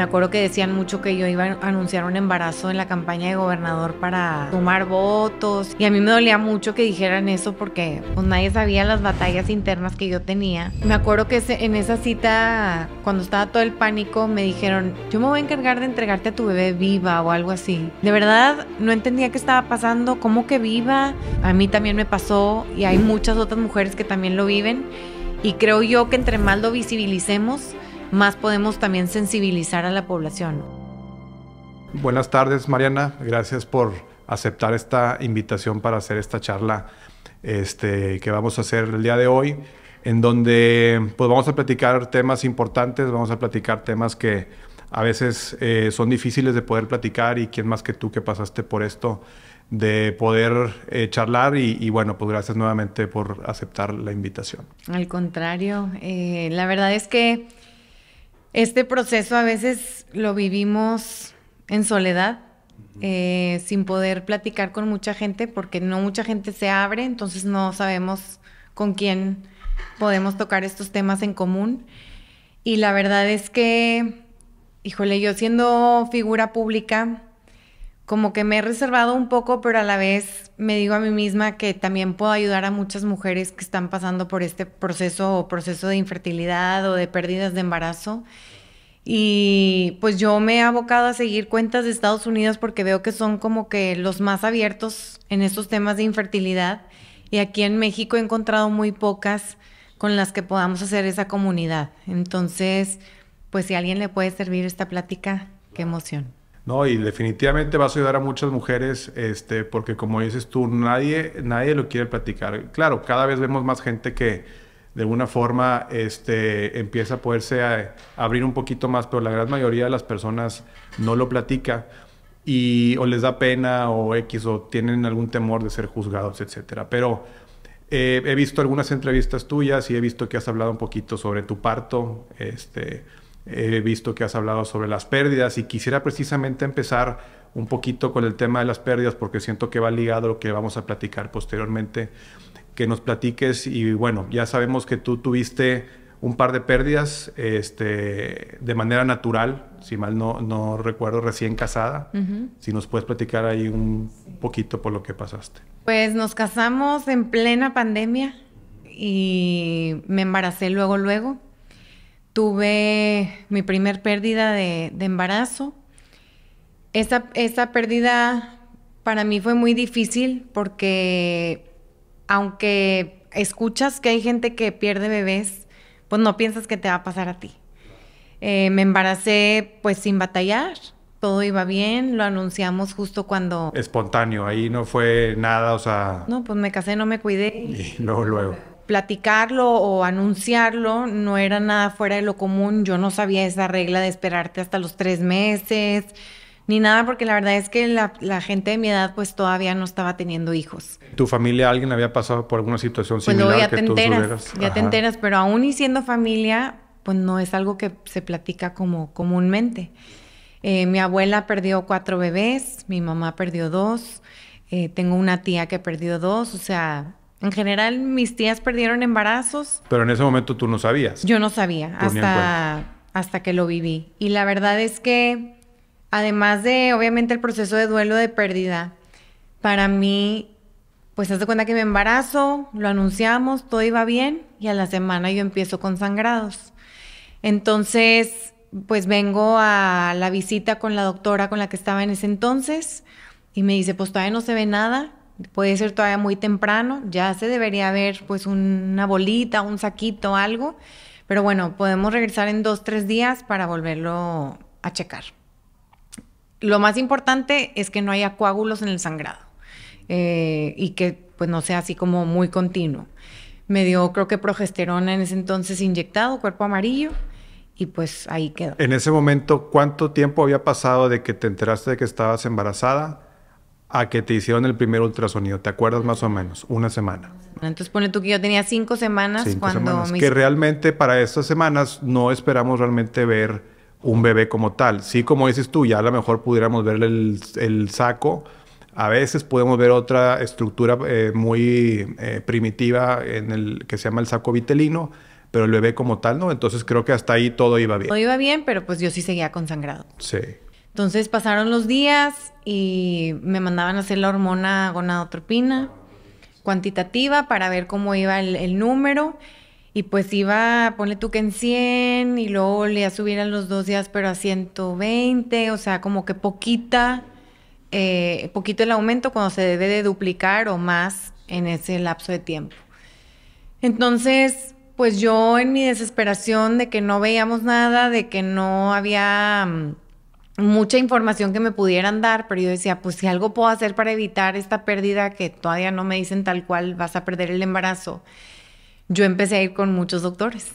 Me acuerdo que decían mucho que yo iba a anunciar un embarazo en la campaña de gobernador para tomar votos. Y a mí me dolía mucho que dijeran eso porque pues nadie sabía las batallas internas que yo tenía. Me acuerdo que en esa cita, cuando estaba todo el pánico, me dijeron, yo me voy a encargar de entregarte a tu bebé viva o algo así. De verdad, no entendía qué estaba pasando, cómo que viva. A mí también me pasó y hay muchas otras mujeres que también lo viven. Y creo yo que entre más lo visibilicemos, más podemos también sensibilizar a la población. Buenas tardes, Mariana. Gracias por aceptar esta invitación para hacer esta charla este, que vamos a hacer el día de hoy, en donde pues, vamos a platicar temas importantes, vamos a platicar temas que a veces eh, son difíciles de poder platicar y quién más que tú que pasaste por esto, de poder eh, charlar y, bueno, pues gracias nuevamente por aceptar la invitación. Al contrario, eh, la verdad es que este proceso a veces lo vivimos en soledad, eh, sin poder platicar con mucha gente porque no mucha gente se abre, entonces no sabemos con quién podemos tocar estos temas en común. Y la verdad es que, híjole, yo siendo figura pública, como que me he reservado un poco, pero a la vez me digo a mí misma que también puedo ayudar a muchas mujeres que están pasando por este proceso o proceso de infertilidad o de pérdidas de embarazo y pues yo me he abocado a seguir cuentas de Estados Unidos porque veo que son como que los más abiertos en estos temas de infertilidad. Y aquí en México he encontrado muy pocas con las que podamos hacer esa comunidad. Entonces, pues si a alguien le puede servir esta plática, qué emoción. No, y definitivamente vas a ayudar a muchas mujeres, este, porque como dices tú, nadie, nadie lo quiere platicar. Claro, cada vez vemos más gente que de alguna forma este, empieza a poderse eh, abrir un poquito más, pero la gran mayoría de las personas no lo platica y o les da pena o X o tienen algún temor de ser juzgados, etcétera. Pero eh, he visto algunas entrevistas tuyas y he visto que has hablado un poquito sobre tu parto, este, he visto que has hablado sobre las pérdidas y quisiera precisamente empezar un poquito con el tema de las pérdidas porque siento que va ligado lo que vamos a platicar posteriormente que nos platiques y bueno, ya sabemos que tú tuviste un par de pérdidas este, de manera natural, si mal no, no recuerdo, recién casada. Si nos puedes platicar ahí un poquito por lo que pasaste. Pues nos casamos en plena pandemia y me embaracé luego, luego. Tuve mi primer pérdida de, embarazo. Esa, esa pérdida para mí fue muy difícil porque aunque escuchas que hay gente que pierde bebés, pues no piensas que te va a pasar a ti. Eh, me embaracé pues sin batallar, todo iba bien, lo anunciamos justo cuando... Espontáneo, ahí no fue nada, o sea... No, pues me casé, no me cuidé. Y luego, luego. Platicarlo o anunciarlo no era nada fuera de lo común, yo no sabía esa regla de esperarte hasta los tres meses ni nada, porque la verdad es que la, gente de mi edad pues todavía no estaba teniendo hijos. ¿Tu familia, alguien había pasado por alguna situación pues, similar? ya te enteras, ya te enteras, pero aún y siendo familia, pues no es algo que se platica como comúnmente. Eh, mi abuela perdió cuatro bebés, mi mamá perdió dos, eh, tengo una tía que perdió dos, o sea, en general, mis tías perdieron embarazos. Pero en ese momento tú no sabías. Yo no sabía hasta, hasta que lo viví. Y la verdad es que además de obviamente el proceso de duelo de pérdida, para mí, pues haz de cuenta que me embarazo, lo anunciamos, todo iba bien y a la semana yo empiezo con sangrados. Entonces, pues vengo a la visita con la doctora con la que estaba en ese entonces y me dice, pues todavía no se ve nada, puede ser todavía muy temprano, ya se debería ver pues una bolita, un saquito, algo, pero bueno, podemos regresar en dos, tres días para volverlo a checar lo más importante es que no haya coágulos en el sangrado eh, y que pues no sea así como muy continuo. Me dio creo que progesterona en ese entonces inyectado, cuerpo amarillo, y pues ahí quedó. En ese momento, ¿cuánto tiempo había pasado de que te enteraste de que estabas embarazada a que te hicieron el primer ultrasonido? ¿Te acuerdas más o menos? Una semana. Entonces pone tú que yo tenía cinco semanas cuando... Que realmente para estas semanas no esperamos realmente ver un bebé como tal. Sí, como dices tú, ya a lo mejor pudiéramos ver el, saco. A veces podemos ver otra estructura eh, muy eh, primitiva en el que se llama el saco vitelino, pero el bebé como tal no. Entonces creo que hasta ahí todo iba bien. Todo iba bien, pero pues yo sí seguía con sangrado. Sí. Entonces pasaron los días y me mandaban a hacer la hormona gonadotropina cuantitativa para ver cómo iba el, el número. Y pues iba, ponle tú que en 100 y luego le a subir a los dos días, pero a 120, o sea, como que poquita, eh, poquito el aumento cuando se debe de duplicar o más en ese lapso de tiempo. Entonces, pues yo en mi desesperación de que no veíamos nada, de que no había mm, mucha información que me pudieran dar, pero yo decía, pues si algo puedo hacer para evitar esta pérdida que todavía no me dicen tal cual vas a perder el embarazo yo empecé a ir con muchos doctores,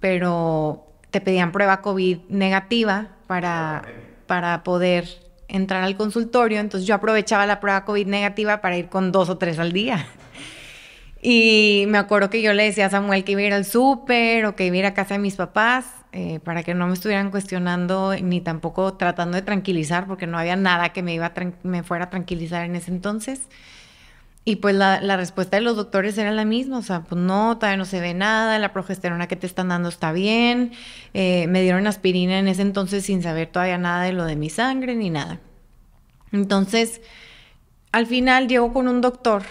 pero te pedían prueba COVID negativa para, para poder entrar al consultorio, entonces yo aprovechaba la prueba COVID negativa para ir con dos o tres al día. Y me acuerdo que yo le decía a Samuel que iba a ir al súper o que iba a ir a casa de mis papás eh, para que no me estuvieran cuestionando ni tampoco tratando de tranquilizar porque no había nada que me, iba me fuera a tranquilizar en ese entonces. Y pues la, respuesta de los doctores era la misma, o sea, pues no, todavía no se ve nada, la progesterona que te están dando está bien, eh, me dieron aspirina en ese entonces sin saber todavía nada de lo de mi sangre ni nada. Entonces, al final llego con un doctor,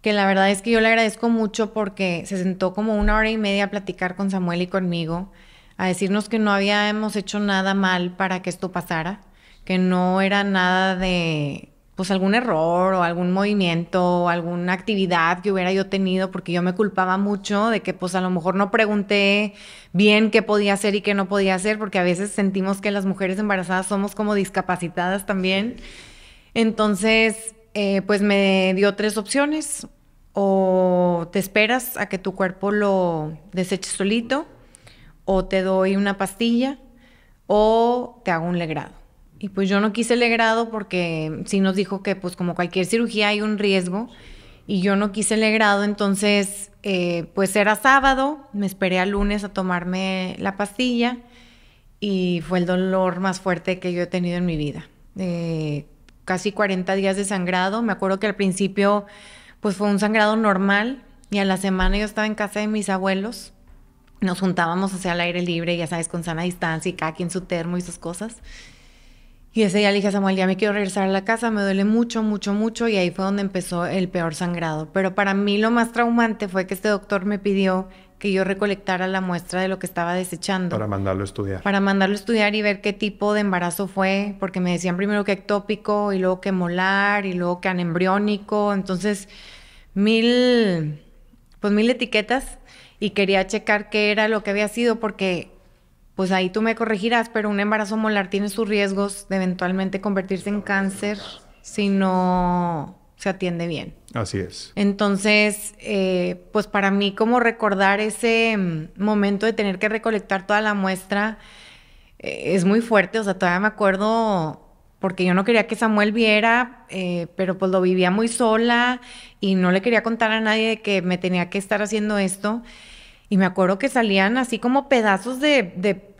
que la verdad es que yo le agradezco mucho porque se sentó como una hora y media a platicar con Samuel y conmigo, a decirnos que no habíamos hecho nada mal para que esto pasara, que no era nada de pues, algún error o algún movimiento o alguna actividad que hubiera yo tenido, porque yo me culpaba mucho de que pues a lo mejor no pregunté bien qué podía hacer y qué no podía hacer, porque a veces sentimos que las mujeres embarazadas somos como discapacitadas también. Entonces, eh, pues me dio tres opciones. O te esperas a que tu cuerpo lo deseche solito, o te doy una pastilla, o te hago un legrado. Y pues yo no quise el legrado porque sí nos dijo que pues como cualquier cirugía hay un riesgo y yo no quise el legrado, entonces eh, pues era sábado, me esperé al lunes a tomarme la pastilla y fue el dolor más fuerte que yo he tenido en mi vida. Eh, casi 40 días de sangrado, me acuerdo que al principio pues fue un sangrado normal y a la semana yo estaba en casa de mis abuelos, nos juntábamos hacia el aire libre, ya sabes, con sana distancia y cada quien su termo y sus cosas. Y ese día le dije a Samuel, ya me quiero regresar a la casa, me duele mucho, mucho, mucho, y ahí fue donde empezó el peor sangrado. Pero para mí lo más traumante fue que este doctor me pidió que yo recolectara la muestra de lo que estaba desechando. Para mandarlo a estudiar. Para mandarlo a estudiar y ver qué tipo de embarazo fue, porque me decían primero que ectópico y luego que molar y luego que anembriónico, entonces mil, pues mil etiquetas y quería checar qué era lo que había sido porque pues ahí tú me corregirás, pero un embarazo molar tiene sus riesgos de eventualmente convertirse en cáncer si no se atiende bien. Así es. Entonces, eh, pues para mí como recordar ese mm, momento de tener que recolectar toda la muestra eh, es muy fuerte, o sea, todavía me acuerdo porque yo no quería que Samuel viera, eh, pero pues lo vivía muy sola y no le quería contar a nadie de que me tenía que estar haciendo esto. Y me acuerdo que salían así como pedazos de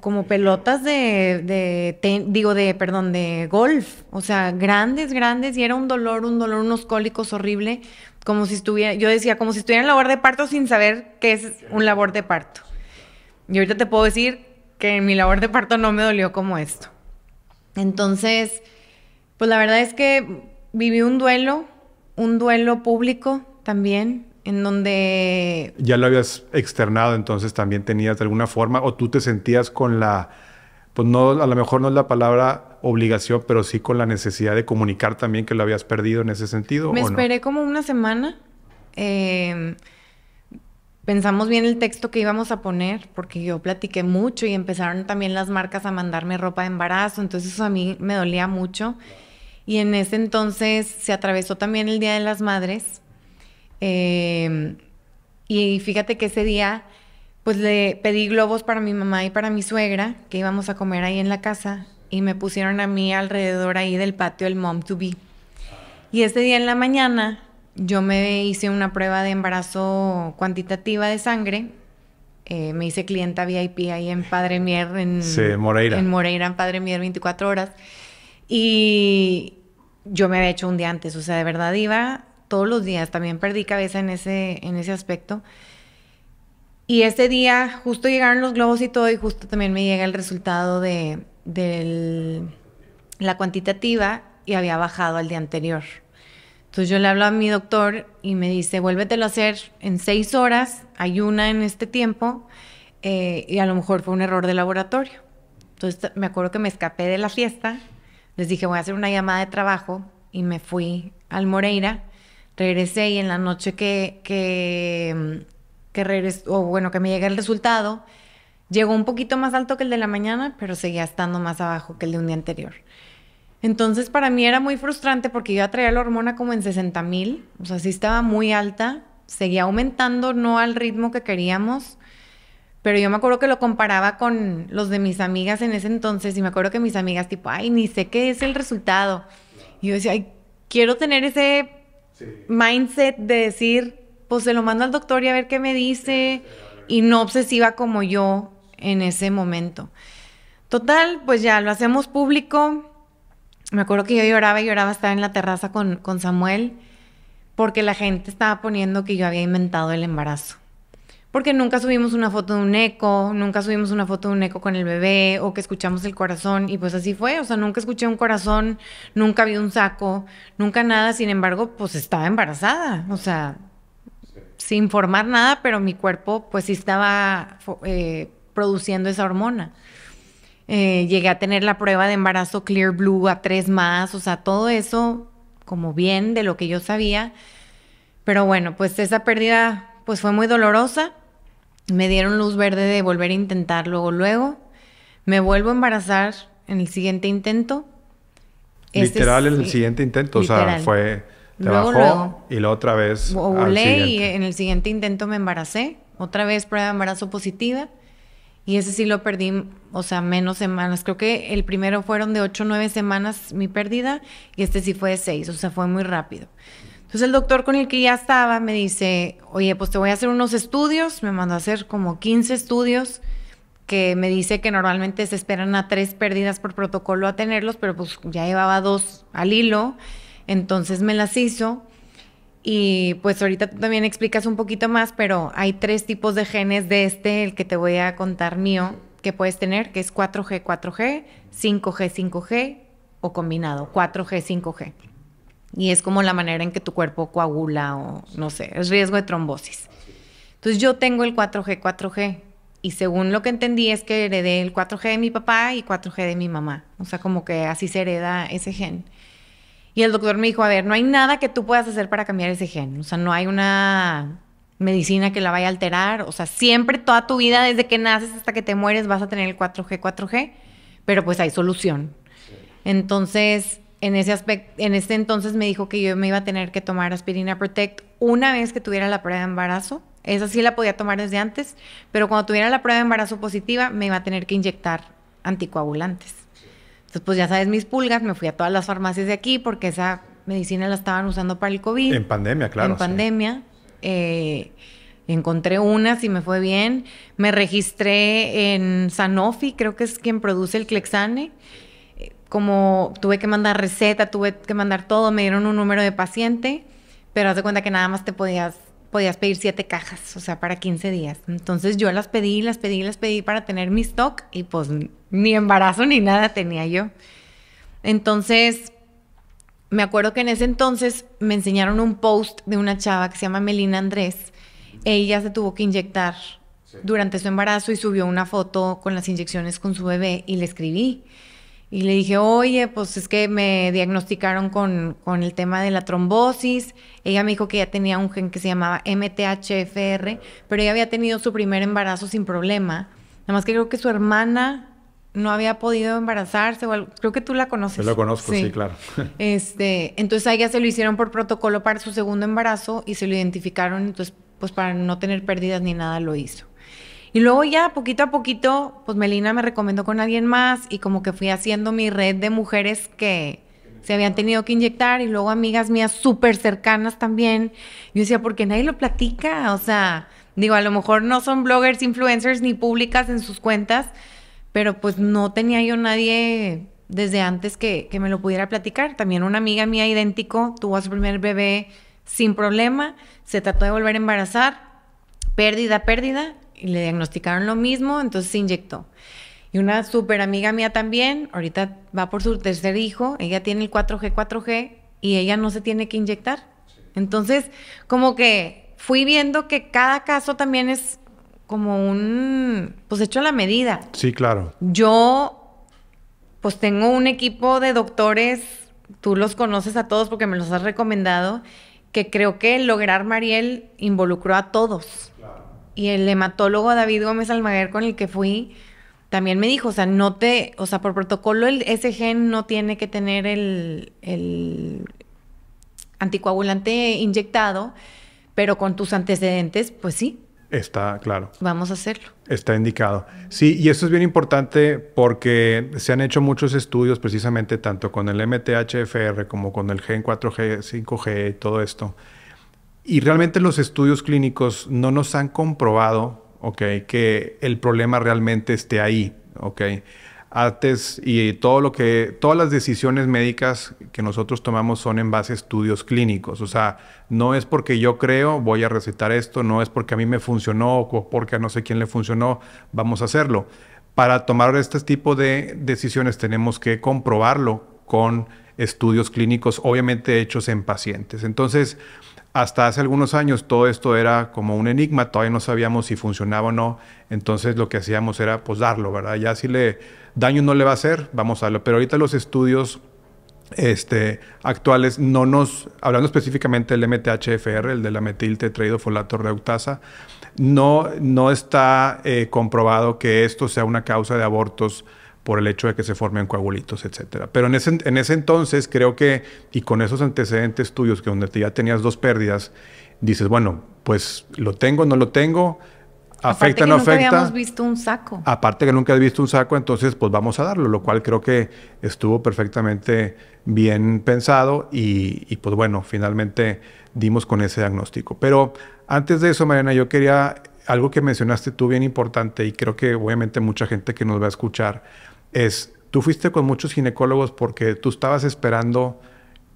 como pelotas de, digo, de, perdón, de golf, o sea, grandes, grandes, y era un dolor, un dolor, unos cólicos horrible, como si estuviera, yo decía, como si estuviera en labor de parto sin saber qué es un labor de parto. Y ahorita te puedo decir que mi labor de parto no me dolió como esto. Entonces, pues la verdad es que viví un duelo, un duelo público también, en donde... Ya lo habías externado, entonces también tenías de alguna forma, o tú te sentías con la, pues no, a lo mejor no es la palabra obligación, pero sí con la necesidad de comunicar también que lo habías perdido en ese sentido. Me esperé como una semana. Em, pensamos bien el texto que íbamos a poner, porque yo platiqué mucho y empezaron también las marcas a mandarme ropa de embarazo, entonces eso a mí me dolía mucho. Y en ese entonces se atravesó también el Día de las Madres eh, y fíjate que ese día, pues le pedí globos para mi mamá y para mi suegra, que íbamos a comer ahí en la casa, y me pusieron a mí alrededor ahí del patio el mom to be. Y ese día en la mañana yo me hice una prueba de embarazo cuantitativa de sangre. Eh, me hice clienta VIP ahí en Padre Mier, en Moreira. En Moreira, en Padre Mier, 24 horas. Y yo me había hecho un día antes, o sea, de verdad iba todos los días. También perdí cabeza en ese, en ese aspecto. Y ese día justo llegaron los globos y todo y justo también me llega el resultado de, la cuantitativa y había bajado al día anterior. Entonces yo le hablo a mi doctor y me dice, vuélvetelo a hacer en seis horas, hay una en este tiempo, eh, y a lo mejor fue un error de laboratorio. Entonces me acuerdo que me escapé de la fiesta, les dije, voy a hacer una llamada de trabajo, y me fui al Moreira regresé y en la noche que, que, que bueno, que me llega el resultado, llegó un poquito más alto que el de la mañana, pero seguía estando más abajo que el de un día anterior. Entonces para mí era muy frustrante porque yo traía la hormona como en 60 mil, o sea, sí estaba muy alta, seguía aumentando, no al ritmo que queríamos, pero yo me acuerdo que lo comparaba con los de mis amigas en ese entonces y me acuerdo que mis amigas tipo, ay, ni sé qué es el resultado. Y yo decía, ay, quiero tener ese mindset de decir, pues se lo mando al doctor y a ver qué me dice, y no obsesiva como yo en ese momento. Total, pues ya lo hacemos público. Me acuerdo que yo lloraba y lloraba, estar en la terraza con Samuel, porque la gente estaba poniendo que yo había inventado el embarazo porque nunca subimos una foto de un eco, nunca subimos una foto de un eco con el bebé o que escuchamos el corazón y pues así fue, o sea, nunca escuché un corazón, nunca vi un saco, nunca nada, sin embargo, pues estaba embarazada, o sea, sin formar nada, pero mi cuerpo pues sí estaba eh, produciendo esa hormona. Eh, llegué a tener la prueba de embarazo Clear Blue a tres más, o sea, todo eso como bien de lo que yo sabía. Pero bueno, pues esa pérdida pues fue muy dolorosa, me dieron luz verde de volver a intentar luego, luego. Me vuelvo a embarazar en el siguiente intento. Este literal en el siguiente intento, o sea, fue... Te bajó y la otra vez... volé y en el siguiente intento me embaracé. Otra vez prueba de embarazo positiva. Y ese sí lo perdí, o sea, menos semanas. Creo que el primero fueron de 8 o 9 semanas mi pérdida y este sí fue de 6, o sea, fue muy rápido. Entonces el doctor con el que ya estaba me dice, oye, pues te voy a hacer unos estudios, me mandó a hacer como 15 estudios que me dice que normalmente se esperan a tres pérdidas por protocolo a tenerlos, pero pues ya llevaba dos al hilo, entonces me las hizo. Y pues ahorita tú también explicas un poquito más, pero hay tres tipos de genes de este, el que te voy a contar mío, que puedes tener, que es 4G, 4G, 5G, 5G o combinado, 4G, 5G. Y es como la manera en que tu cuerpo coagula o no sé, es riesgo de trombosis. Entonces yo tengo el 4G, 4G. Y según lo que entendí es que heredé el 4G de mi papá y 4G de mi mamá. O sea, como que así se hereda ese gen. Y el doctor me dijo, a ver, no hay nada que tú puedas hacer para cambiar ese gen. O sea, no hay una medicina que la vaya a alterar. O sea, siempre toda tu vida, desde que naces hasta que te mueres, vas a tener el 4G, 4G. Pero pues hay solución. Entonces, en ese aspecto, en ese entonces me dijo que yo me iba a tener que tomar aspirina Protect una vez que tuviera la prueba de embarazo. Esa sí la podía tomar desde antes, pero cuando tuviera la prueba de embarazo positiva me iba a tener que inyectar anticoagulantes. Entonces, pues ya sabes, mis pulgas, me fui a todas las farmacias de aquí porque esa medicina la estaban usando para el COVID. En pandemia, claro. En pandemia. Eh, encontré una, y me fue bien. Me registré en Sanofi, creo que es quien produce el Clexane como tuve que mandar receta, tuve que mandar todo, me dieron un número de paciente, pero haz de cuenta que nada más te podías, podías pedir siete cajas, o sea, para 15 días. Entonces yo las pedí, las pedí, las pedí para tener mi stock y pues ni embarazo ni nada tenía yo. Entonces, me acuerdo que en ese entonces me enseñaron un post de una chava que se llama Melina Andrés. Ella se tuvo que inyectar durante su embarazo y subió una foto con las inyecciones con su bebé y le escribí. Y le dije, oye, pues es que me diagnosticaron con, con, el tema de la trombosis. Ella me dijo que ya tenía un gen que se llamaba MTHFR, pero ella había tenido su primer embarazo sin problema. Nada más que creo que su hermana no había podido embarazarse o Creo que tú la conoces. Yo la conozco, sí, claro. Este, entonces a ella se lo hicieron por protocolo para su segundo embarazo y se lo identificaron. Entonces, pues para no tener pérdidas ni nada lo hizo. Y luego ya poquito a poquito, pues Melina me recomendó con alguien más y como que fui haciendo mi red de mujeres que se habían tenido que inyectar y luego amigas mías súper cercanas también. Yo decía, ¿por qué nadie lo platica, o sea, digo, a lo mejor no son bloggers, influencers ni públicas en sus cuentas, pero pues no tenía yo nadie desde antes que, que me lo pudiera platicar. También una amiga mía idéntico tuvo a su primer bebé sin problema, se trató de volver a embarazar, pérdida, pérdida, y le diagnosticaron lo mismo, entonces se inyectó. Y una súper amiga mía también, ahorita va por su tercer hijo, ella tiene el 4G, 4G, y ella no se tiene que inyectar. Entonces, como que fui viendo que cada caso también es como un, pues hecho a la medida. Sí, claro. Yo, pues tengo un equipo de doctores, tú los conoces a todos porque me los has recomendado, que creo que lograr Mariel involucró a todos. Y el hematólogo David Gómez Almaguer con el que fui también me dijo, o sea, no te, o sea, por protocolo el, ese gen no tiene que tener el, anticoagulante inyectado, pero con tus antecedentes, pues sí. Está claro. Vamos a hacerlo. Está indicado. Sí, y eso es bien importante porque se han hecho muchos estudios precisamente tanto con el MTHFR como con el Gen 4G, 5G y todo esto y realmente los estudios clínicos no nos han comprobado, ¿ok? Que el problema realmente esté ahí, ¿ok? Antes y todo lo que, todas las decisiones médicas que nosotros tomamos son en base a estudios clínicos. O sea, no es porque yo creo voy a recetar esto, no es porque a mí me funcionó o porque a no sé quién le funcionó, vamos a hacerlo. Para tomar este tipo de decisiones tenemos que comprobarlo con estudios clínicos, obviamente hechos en pacientes. Entonces, hasta hace algunos años todo esto era como un enigma, todavía no sabíamos si funcionaba o no, entonces lo que hacíamos era pues darlo, ¿verdad? Ya si le daño no le va a hacer, vamos a darlo, pero ahorita los estudios este, actuales no nos, hablando específicamente del MTHFR, el de la metil folator reductasa, no, no está eh, comprobado que esto sea una causa de abortos por el hecho de que se formen coagulitos, etcétera. Pero en ese, en ese entonces creo que, y con esos antecedentes tuyos, que donde ya tenías dos pérdidas, dices, bueno, pues lo tengo, no lo tengo, afecta, aparte que nunca habíamos visto un saco. Aparte que nunca has visto un saco, entonces pues vamos a darlo, lo cual creo que estuvo perfectamente bien pensado y, y pues bueno, finalmente dimos con ese diagnóstico. Pero antes de eso, Mariana, yo quería algo que mencionaste tú bien importante y creo que obviamente mucha gente que nos va a escuchar es, tú fuiste con muchos ginecólogos porque tú estabas esperando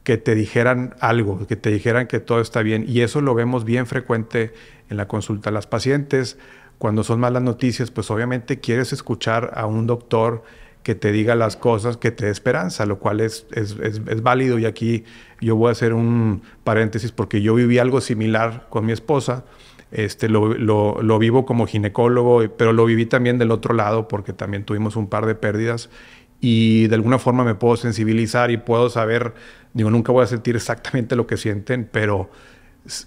que te dijeran algo, que te dijeran que todo está bien. Y eso lo vemos bien frecuente en la consulta. a Las pacientes, cuando son malas noticias, pues obviamente quieres escuchar a un doctor que te diga las cosas, que te dé esperanza, lo cual es, es, válido. Y aquí yo voy a hacer un paréntesis porque yo viví algo similar con mi esposa. Este, lo, vivo como ginecólogo, pero lo viví también del otro lado porque también tuvimos un par de pérdidas y de alguna forma me puedo sensibilizar y puedo saber, digo, nunca voy a sentir exactamente lo que sienten, pero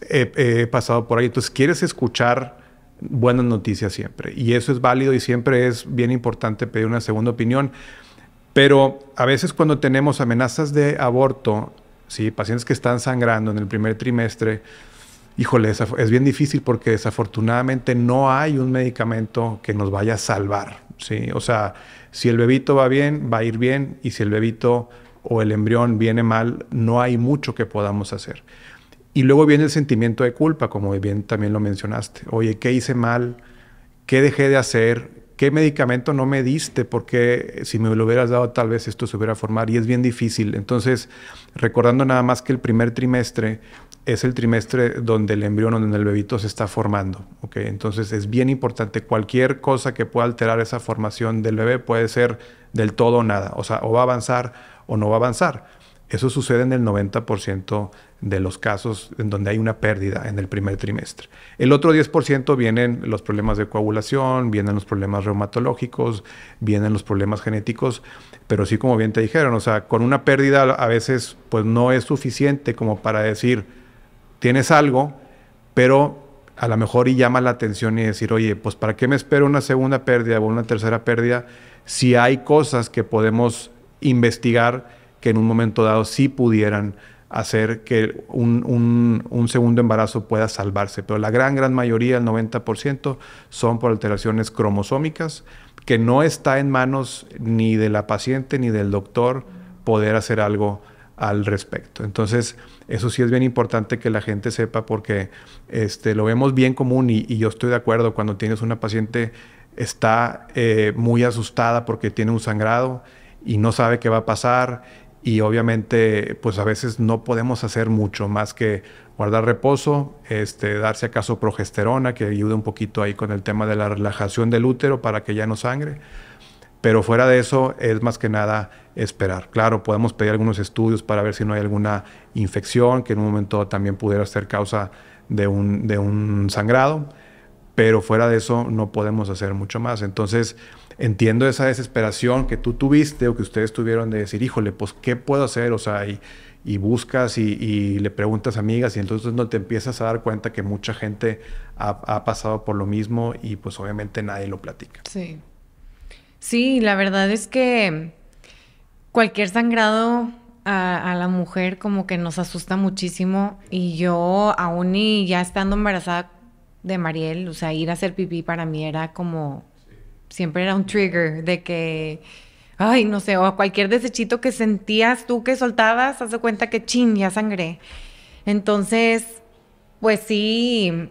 he, pasado por ahí. Entonces, ¿quieres escuchar? buenas noticias siempre. Y eso es válido y siempre es bien importante pedir una segunda opinión. Pero a veces cuando tenemos amenazas de aborto, ¿sí? pacientes que están sangrando en el primer trimestre, híjole, es bien difícil porque desafortunadamente no hay un medicamento que nos vaya a salvar, ¿sí? O sea, si el bebito va bien, va a ir bien, y si el bebito o el embrión viene mal, no hay mucho que podamos hacer. Y luego viene el sentimiento de culpa, como bien también lo mencionaste. Oye, ¿qué hice mal? ¿Qué dejé de hacer? ¿Qué medicamento no me diste? Porque si me lo hubieras dado, tal vez esto se hubiera formado y es bien difícil. Entonces, recordando nada más que el primer trimestre es el trimestre donde el embrión, donde el bebito se está formando. Entonces es bien importante. Cualquier cosa que pueda alterar esa formación del bebé puede ser del todo nada. O sea, o va a avanzar o no va a avanzar. Eso sucede en el 90% de los casos en donde hay una pérdida en el primer trimestre. El otro 10% vienen los problemas de coagulación, vienen los problemas reumatológicos, vienen los problemas genéticos, pero sí como bien te dijeron, o sea, con una pérdida a veces pues no es suficiente como para decir, tienes algo, pero a lo mejor y llama la atención y decir, oye, pues ¿para qué me espero una segunda pérdida o una tercera pérdida si hay cosas que podemos investigar que en un momento dado sí pudieran hacer que un, un, segundo embarazo pueda salvarse. Pero la gran, gran mayoría, el 90%, son por alteraciones cromosómicas, que no está en manos ni de la paciente ni del doctor poder hacer algo al respecto. Entonces, eso sí es bien importante que la gente sepa porque este, lo vemos bien común y, yo estoy de acuerdo cuando tienes una paciente está eh, muy asustada porque tiene un sangrado y no sabe qué va a pasar y obviamente pues a veces no podemos hacer mucho más que guardar reposo, este, darse acaso progesterona que ayude un poquito ahí con el tema de la relajación del útero para que ya no sangre, pero fuera de eso es más que nada esperar. Claro, podemos pedir algunos estudios para ver si no hay alguna infección que en un momento también pudiera ser causa de un, de un sangrado, pero fuera de eso no podemos hacer mucho más. Entonces entiendo esa desesperación que tú tuviste o que ustedes tuvieron de decir, híjole, pues ¿qué puedo hacer? O sea, y, buscas y, le preguntas a amigas y entonces no te empiezas a dar cuenta que mucha gente ha, ha pasado por lo mismo y pues obviamente nadie lo platica. Sí. Sí, la verdad es que cualquier sangrado a, la mujer como que nos asusta muchísimo y yo aún y ya estando embarazada de Mariel, o sea, ir a hacer pipí para mí era como, siempre era un trigger de que, ay, no sé, o cualquier desechito que sentías tú que soltabas, haz de cuenta que chin, ya sangré. Entonces, pues sí,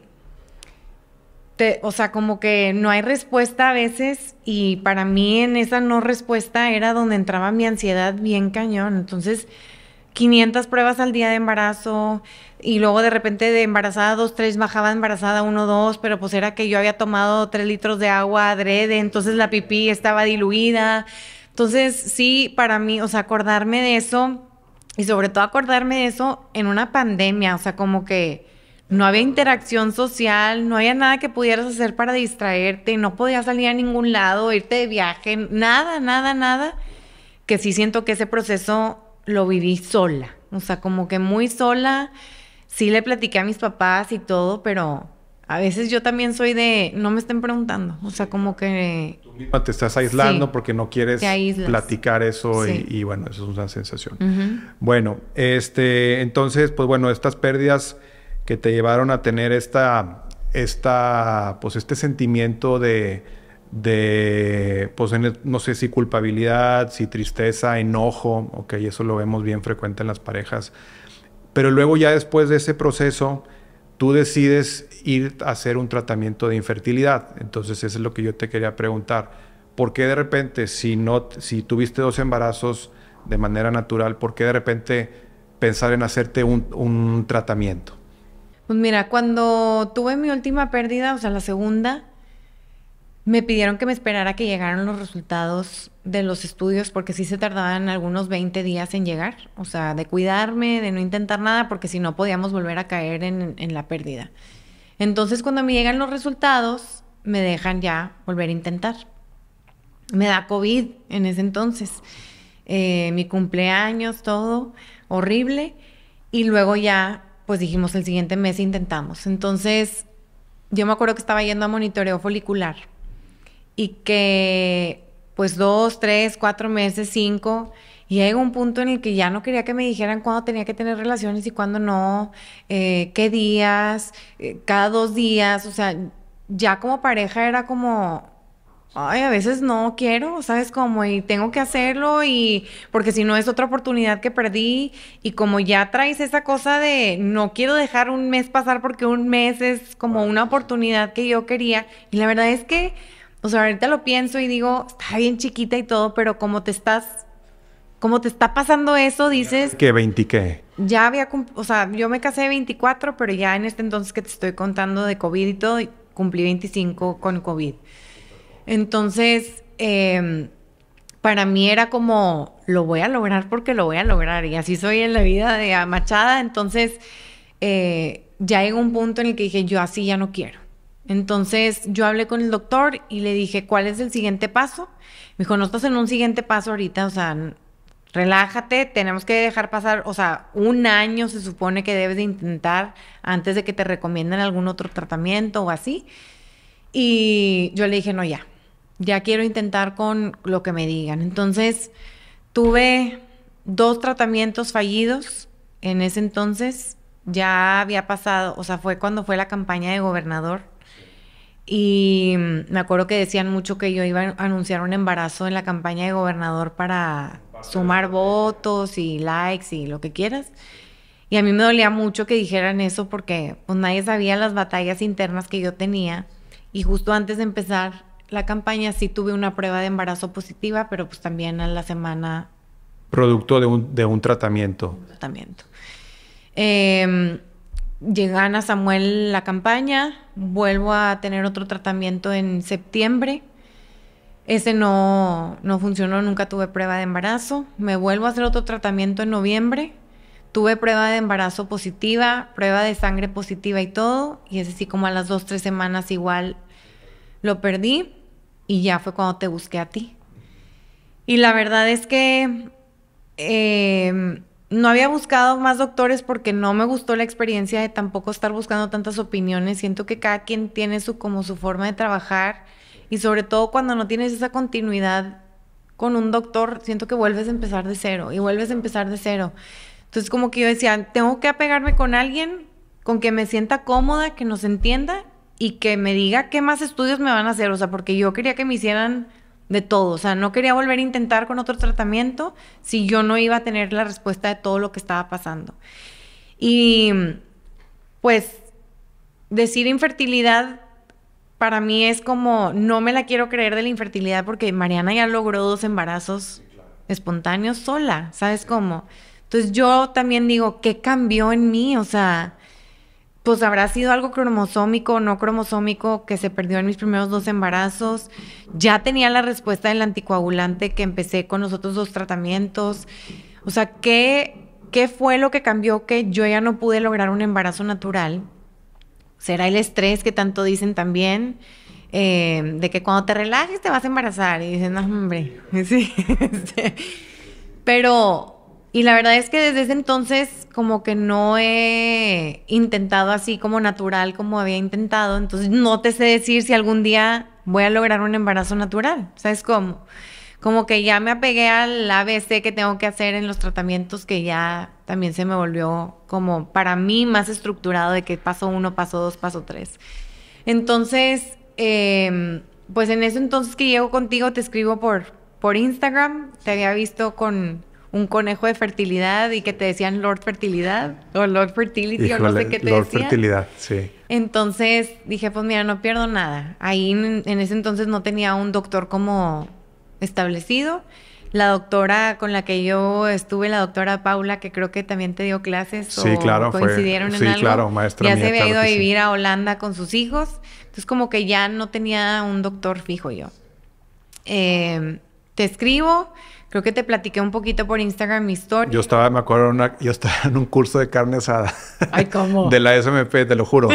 o sea, como que no hay respuesta a veces y para mí en esa no respuesta era donde entraba mi ansiedad bien cañón. Entonces, 500 pruebas al día de embarazo y luego de repente de embarazada dos, tres, bajaba embarazada uno, dos, pero pues era que yo había tomado tres litros de agua adrede, entonces la pipí estaba diluida. Entonces, sí, para mí, o sea, acordarme de eso y sobre todo acordarme de eso en una pandemia, o sea, como que no había interacción social, no había nada que pudieras hacer para distraerte, no podías salir a ningún lado, irte de viaje, nada, nada, nada. Que sí siento que ese proceso lo viví sola, o sea, como que muy sola. Sí le platiqué a mis papás y todo, pero a veces yo también soy de, no me estén preguntando, o sea, como que... Tú misma te estás aislando porque no quieres platicar eso y, bueno, eso es una sensación. Bueno, este, entonces, pues bueno, estas pérdidas que te llevaron a tener esta, esta pues este sentimiento de, de, pues, no sé si culpabilidad, si tristeza, enojo, ok, eso lo vemos bien frecuente en las parejas. Pero luego ya después de ese proceso, tú decides ir a hacer un tratamiento de infertilidad. Entonces eso es lo que yo te quería preguntar. ¿Por qué de repente, si, no, si tuviste dos embarazos de manera natural, por qué de repente pensar en hacerte un tratamiento? Pues mira, cuando tuve mi última pérdida, o sea, la segunda, me pidieron que me esperara que llegaran los resultados de los estudios porque sí se tardaban algunos 20 días en llegar, o sea, de cuidarme, de no intentar nada, porque si no podíamos volver a caer en, la pérdida. Entonces, cuando me llegan los resultados, me dejan ya volver a intentar. Me da COVID en ese entonces, eh, mi cumpleaños, todo horrible, y luego ya pues dijimos el siguiente mes intentamos. Entonces, yo me acuerdo que estaba yendo a monitoreo folicular y que pues dos, tres, cuatro meses, cinco, y llega un punto en el que ya no quería que me dijeran cuándo tenía que tener relaciones y cuándo no, eh, qué días, eh, cada dos días, o sea, ya como pareja era como, ay, a veces no quiero, ¿sabes? Como, y tengo que hacerlo y porque si no es otra oportunidad que perdí y como ya traes esa cosa de no quiero dejar un mes pasar porque un mes es como una oportunidad que yo quería y la verdad es que, o sea, ahorita lo pienso y digo, está bien chiquita y todo, pero como te estás, como te está pasando eso, dices... que 20 qué? Ya había, o sea, yo me casé de 24, pero ya en este entonces que te estoy contando de COVID y todo, cumplí 25 con COVID. Entonces, em, para mí era como, lo voy a lograr porque lo voy a lograr. Y así soy en la vida de Machada. Entonces, eh, ya llegó un punto en el que dije, yo así ya no quiero. Entonces, yo hablé con el doctor y le dije, ¿cuál es el siguiente paso? Me dijo, no estás en un siguiente paso ahorita, o sea, relájate, tenemos que dejar pasar, o sea, un año se supone que debes de intentar antes de que te recomienden algún otro tratamiento o así. Y yo le dije, no, ya, ya quiero intentar con lo que me digan. Entonces, tuve dos tratamientos fallidos en ese entonces. Ya había pasado, o sea, fue cuando fue la campaña de gobernador. Y me acuerdo que decían mucho que yo iba a anunciar un embarazo en la campaña de gobernador para sumar votos y likes y lo que quieras. Y a mí me dolía mucho que dijeran eso porque pues nadie sabía las batallas internas que yo tenía. Y justo antes de empezar la campaña sí tuve una prueba de embarazo positiva, pero pues también a la semana... Producto de un, de un tratamiento. tratamiento. Em, llegan a Samuel la campaña, vuelvo a tener otro tratamiento en septiembre. Ese no, no funcionó, nunca tuve prueba de embarazo. Me vuelvo a hacer otro tratamiento en noviembre. Tuve prueba de embarazo positiva, prueba de sangre positiva y todo. Y ese así como a las dos, tres semanas igual lo perdí. Y ya fue cuando te busqué a ti. Y la verdad es que eh, no había buscado más doctores porque no me gustó la experiencia de tampoco estar buscando tantas opiniones. Siento que cada quien tiene su como su forma de trabajar y sobre todo cuando no tienes esa continuidad con un doctor, siento que vuelves a empezar de cero y vuelves a empezar de cero. Entonces como que yo decía, tengo que apegarme con alguien con que me sienta cómoda, que nos entienda y que me diga qué más estudios me van a hacer, o sea, porque yo quería que me hicieran de todo, o sea, no quería volver a intentar con otro tratamiento si yo no iba a tener la respuesta de todo lo que estaba pasando. Y pues decir infertilidad para mí es como, no me la quiero creer de la infertilidad porque Mariana ya logró dos embarazos espontáneos sola, ¿sabes cómo? Entonces yo también digo, ¿qué cambió en mí? O sea, pues habrá sido algo cromosómico, o no cromosómico, que se perdió en mis primeros dos embarazos. Ya tenía la respuesta del anticoagulante que empecé con los otros dos tratamientos. O sea, ¿qué, qué fue lo que cambió que yo ya no pude lograr un embarazo natural? ¿Será el estrés que tanto dicen también? Eh, de que cuando te relajes te vas a embarazar. Y dicen, no, hombre, sí. Este, pero y la verdad es que desde ese entonces como que no he intentado así como natural como había intentado. Entonces no te sé decir si algún día voy a lograr un embarazo natural. ¿Sabes cómo? Como que ya me apegué al ABC que tengo que hacer en los tratamientos que ya también se me volvió como para mí más estructurado de que paso uno, paso dos, paso tres. Entonces, em, pues en ese entonces que llego contigo te escribo por, por Instagram. Te había visto con un conejo de fertilidad y que te decían Lord Fertilidad o Lord Fertility o no sé qué te Lord Fertilidad, sí. Entonces dije, pues mira, no pierdo nada. Ahí en, ese entonces no tenía un doctor como establecido. La doctora con la que yo estuve, la doctora Paula, que creo que también te dio clases claro, coincidieron en sí, Claro, maestra ya se había ido a vivir a Holanda con sus hijos. Entonces como que ya no tenía un doctor fijo yo. Eh, te escribo, Creo que te platiqué un poquito por Instagram mi historia. Yo estaba, me acuerdo, yo estaba en un curso de carne asada. Ay, ¿cómo? De la SMP, te lo juro.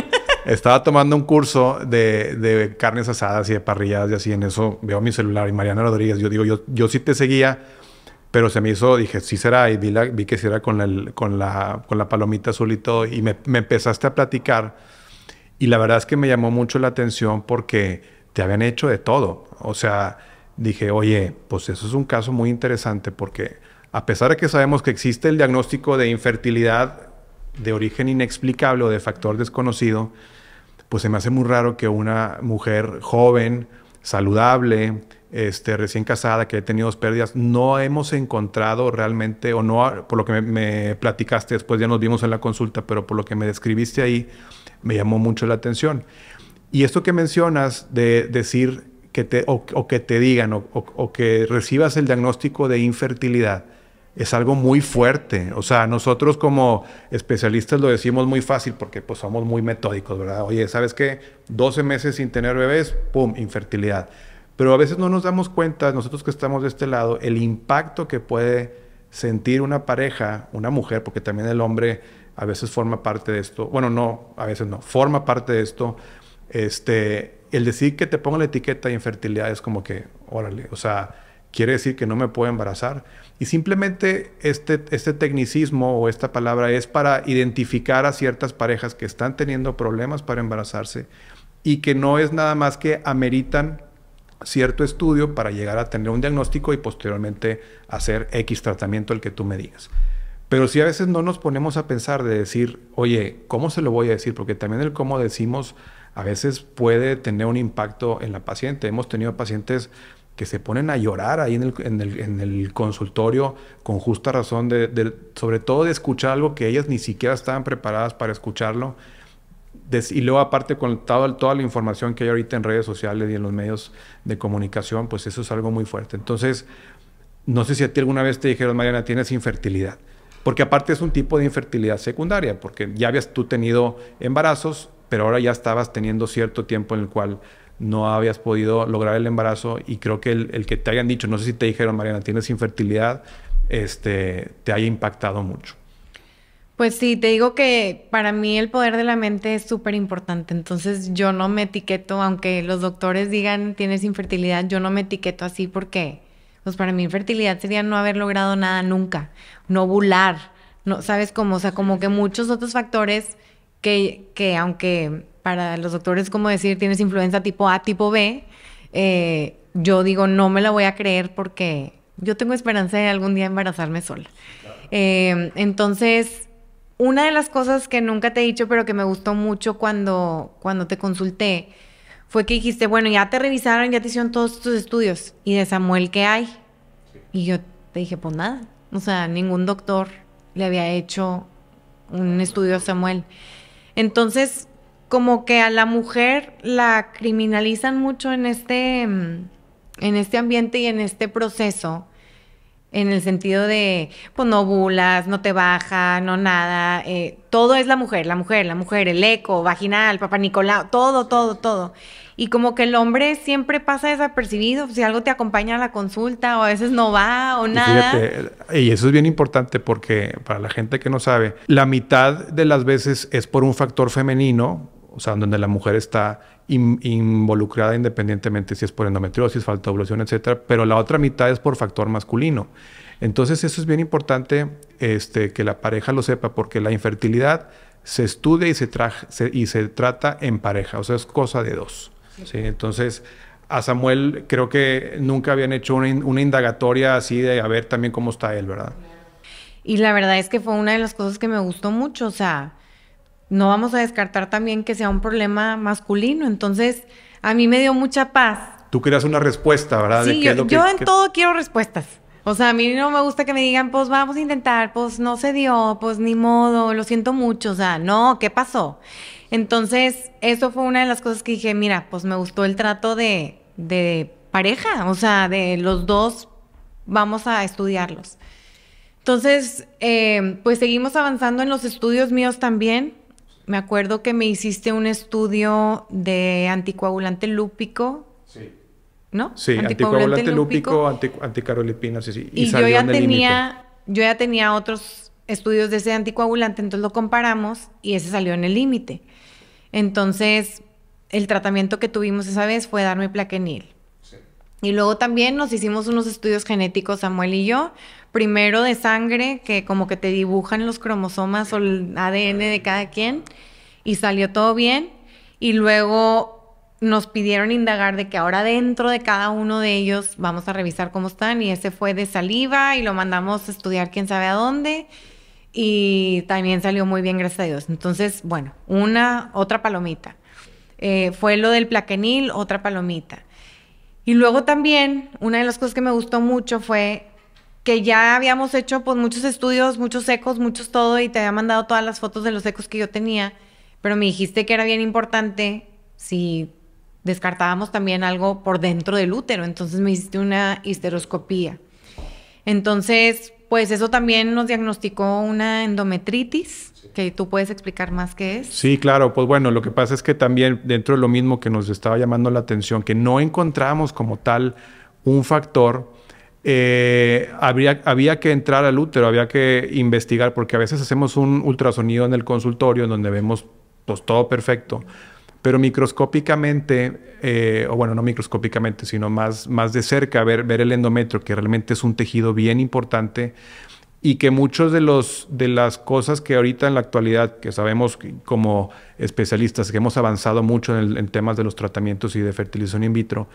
estaba tomando un curso de, de, carnes asadas y de parrilladas y así. En eso veo mi celular y Mariana Rodríguez. Yo digo, yo, yo sí te seguía, pero se me hizo, dije, sí será. Y vi, vi que sí era con, el, con, la, con la palomita azul y todo. Y me, me empezaste a platicar. Y la verdad es que me llamó mucho la atención porque te habían hecho de todo. O sea, dije, oye, pues eso es un caso muy interesante porque a pesar de que sabemos que existe el diagnóstico de infertilidad de origen inexplicable o de factor desconocido, pues se me hace muy raro que una mujer joven, saludable, este, recién casada, que ha tenido dos pérdidas, no hemos encontrado realmente, o no, por lo que me, me, platicaste después, ya nos vimos en la consulta, pero por lo que me describiste ahí, me llamó mucho la atención. Y esto que mencionas de decir, que te, o, que te digan o, o, que recibas el diagnóstico de infertilidad es algo muy fuerte. O sea, nosotros como especialistas lo decimos muy fácil porque pues somos muy metódicos, ¿verdad? Oye, ¿sabes qué? 12 meses sin tener bebés, ¡pum!, infertilidad. Pero a veces no nos damos cuenta, nosotros que estamos de este lado, el impacto que puede sentir una pareja, una mujer, porque también el hombre a veces forma parte de esto, bueno, no, a veces no, forma parte de esto, este, el decir que te pongo la etiqueta de infertilidad es como que, órale, o sea, quiere decir que no me puedo embarazar. Y simplemente este, este tecnicismo o esta palabra es para identificar a ciertas parejas que están teniendo problemas para embarazarse y que no es nada más que ameritan cierto estudio para llegar a tener un diagnóstico y posteriormente hacer X tratamiento, el que tú me digas. Pero si a veces no nos ponemos a pensar de decir, oye, ¿cómo se lo voy a decir? Porque también el cómo decimos a veces puede tener un impacto en la paciente. Hemos tenido pacientes que se ponen a llorar ahí en el, en el, consultorio con justa razón, sobre todo de escuchar algo que ellas ni siquiera estaban preparadas para escucharlo. y luego aparte con toda, toda la información que hay ahorita en redes sociales y en los medios de comunicación, pues eso es algo muy fuerte. Entonces, no sé si a ti alguna vez te dijeron, Mariana, tienes infertilidad. Porque aparte es un tipo de infertilidad secundaria, porque ya habías tú tenido embarazos pero ahora ya estabas teniendo cierto tiempo en el cual no habías podido lograr el embarazo y creo que el, que te hayan dicho, no sé si te dijeron, Mariana, tienes infertilidad, este, te haya impactado mucho. Pues sí, te digo que para mí el poder de la mente es súper importante, entonces yo no me etiqueto, aunque los doctores digan tienes infertilidad, yo no me etiqueto así porque, pues para mí infertilidad sería no haber logrado nada nunca, no ovular, no, sabes cómo, o sea, como que muchos otros factores que, aunque para los doctores como decir tienes influenza tipo A, tipo B, eh, yo digo no me la voy a creer porque yo tengo esperanza de algún día embarazarme sola. Eh, entonces, una de las cosas que nunca te he dicho, pero que me gustó mucho cuando, cuando te consulté, fue que dijiste, bueno, ya te revisaron, ya te hicieron todos tus estudios. ¿Y de Samuel qué hay? Y yo te dije, pues nada. O sea, ningún doctor le había hecho un estudio a Samuel. Entonces, como que a la mujer la criminalizan mucho en este, mm, en este ambiente y en este proceso en el sentido de, pues no bulas, no te baja, no nada, eh, todo es la mujer, la mujer, la mujer, el eco, vaginal, papá Nicolau, todo, todo, todo. Y como que el hombre siempre pasa desapercibido, si algo te acompaña a la consulta o a veces no va o nada. y eso es bien importante porque para la gente que no sabe, la mitad de las veces es por un factor femenino, o sea, donde la mujer está involucrada independientemente si es por endometriosis, falta de ovulación, etcétera, pero la otra mitad es por factor masculino. Entonces, eso es bien importante este, que la pareja lo sepa, porque la infertilidad se estudia y se, y se trata en pareja, o sea, es cosa de dos. Entonces, a Samuel creo que nunca habían hecho una, una, indagatoria así de a ver también cómo está él, ¿verdad? Y la verdad es que fue una de las cosas que me gustó mucho, o sea, no vamos a descartar también que sea un problema masculino. Entonces, a mí me dio mucha paz. Tú querías una respuesta, ¿verdad? yo, en todo quiero respuestas. O sea, a mí no me gusta que me digan, pues vamos a intentar, pues no se dio, pues ni modo, lo siento mucho, o sea, no, ¿qué pasó? Entonces, eso fue una de las cosas que dije, mira, pues me gustó el trato de, pareja, o sea, de los dos vamos a estudiarlos. Entonces, eh, pues seguimos avanzando en los estudios míos también. Me acuerdo que me hiciste un estudio de anticoagulante lúpico. Sí. ¿No? Sí, anticoagulante, lúpico, anticarolepina, sí, sí. Y, yo ya tenía, yo ya tenía otros estudios de ese anticoagulante, entonces lo comparamos y ese salió en el límite. Entonces, el tratamiento que tuvimos esa vez fue darme plaquenil. Sí. Y luego también nos hicimos unos estudios genéticos, Samuel y yo, primero de sangre, que como que te dibujan los cromosomas o el ADN de cada quien, y salió todo bien. Y luego nos pidieron indagar de que ahora dentro de cada uno de ellos vamos a revisar cómo están, y ese fue de saliva, y lo mandamos a estudiar quién sabe a dónde. Y también salió muy bien, gracias a Dios. Entonces, bueno, una, otra palomita. Eh, fue lo del plaquenil, otra palomita. Y luego también, una de las cosas que me gustó mucho fue que ya habíamos hecho pues, muchos estudios, muchos ecos, muchos todo, y te había mandado todas las fotos de los ecos que yo tenía, pero me dijiste que era bien importante si descartábamos también algo por dentro del útero, entonces me hiciste una histeroscopía. Entonces, pues eso también nos diagnosticó una endometritis, que tú puedes explicar más qué es. Sí, claro, pues bueno, lo que pasa es que también dentro de lo mismo que nos estaba llamando la atención, que no encontramos como tal un factor eh, habría, había que entrar al útero, había que investigar, porque a veces hacemos un ultrasonido en el consultorio en donde vemos pues, todo perfecto, pero microscópicamente, eh, o bueno, no microscópicamente, sino más, más de cerca, ver, ver el endometrio, que realmente es un tejido bien importante y que muchos de los de las cosas que ahorita en la actualidad que sabemos como especialistas que hemos avanzado mucho en, en temas de los tratamientos y de fertilización in vitro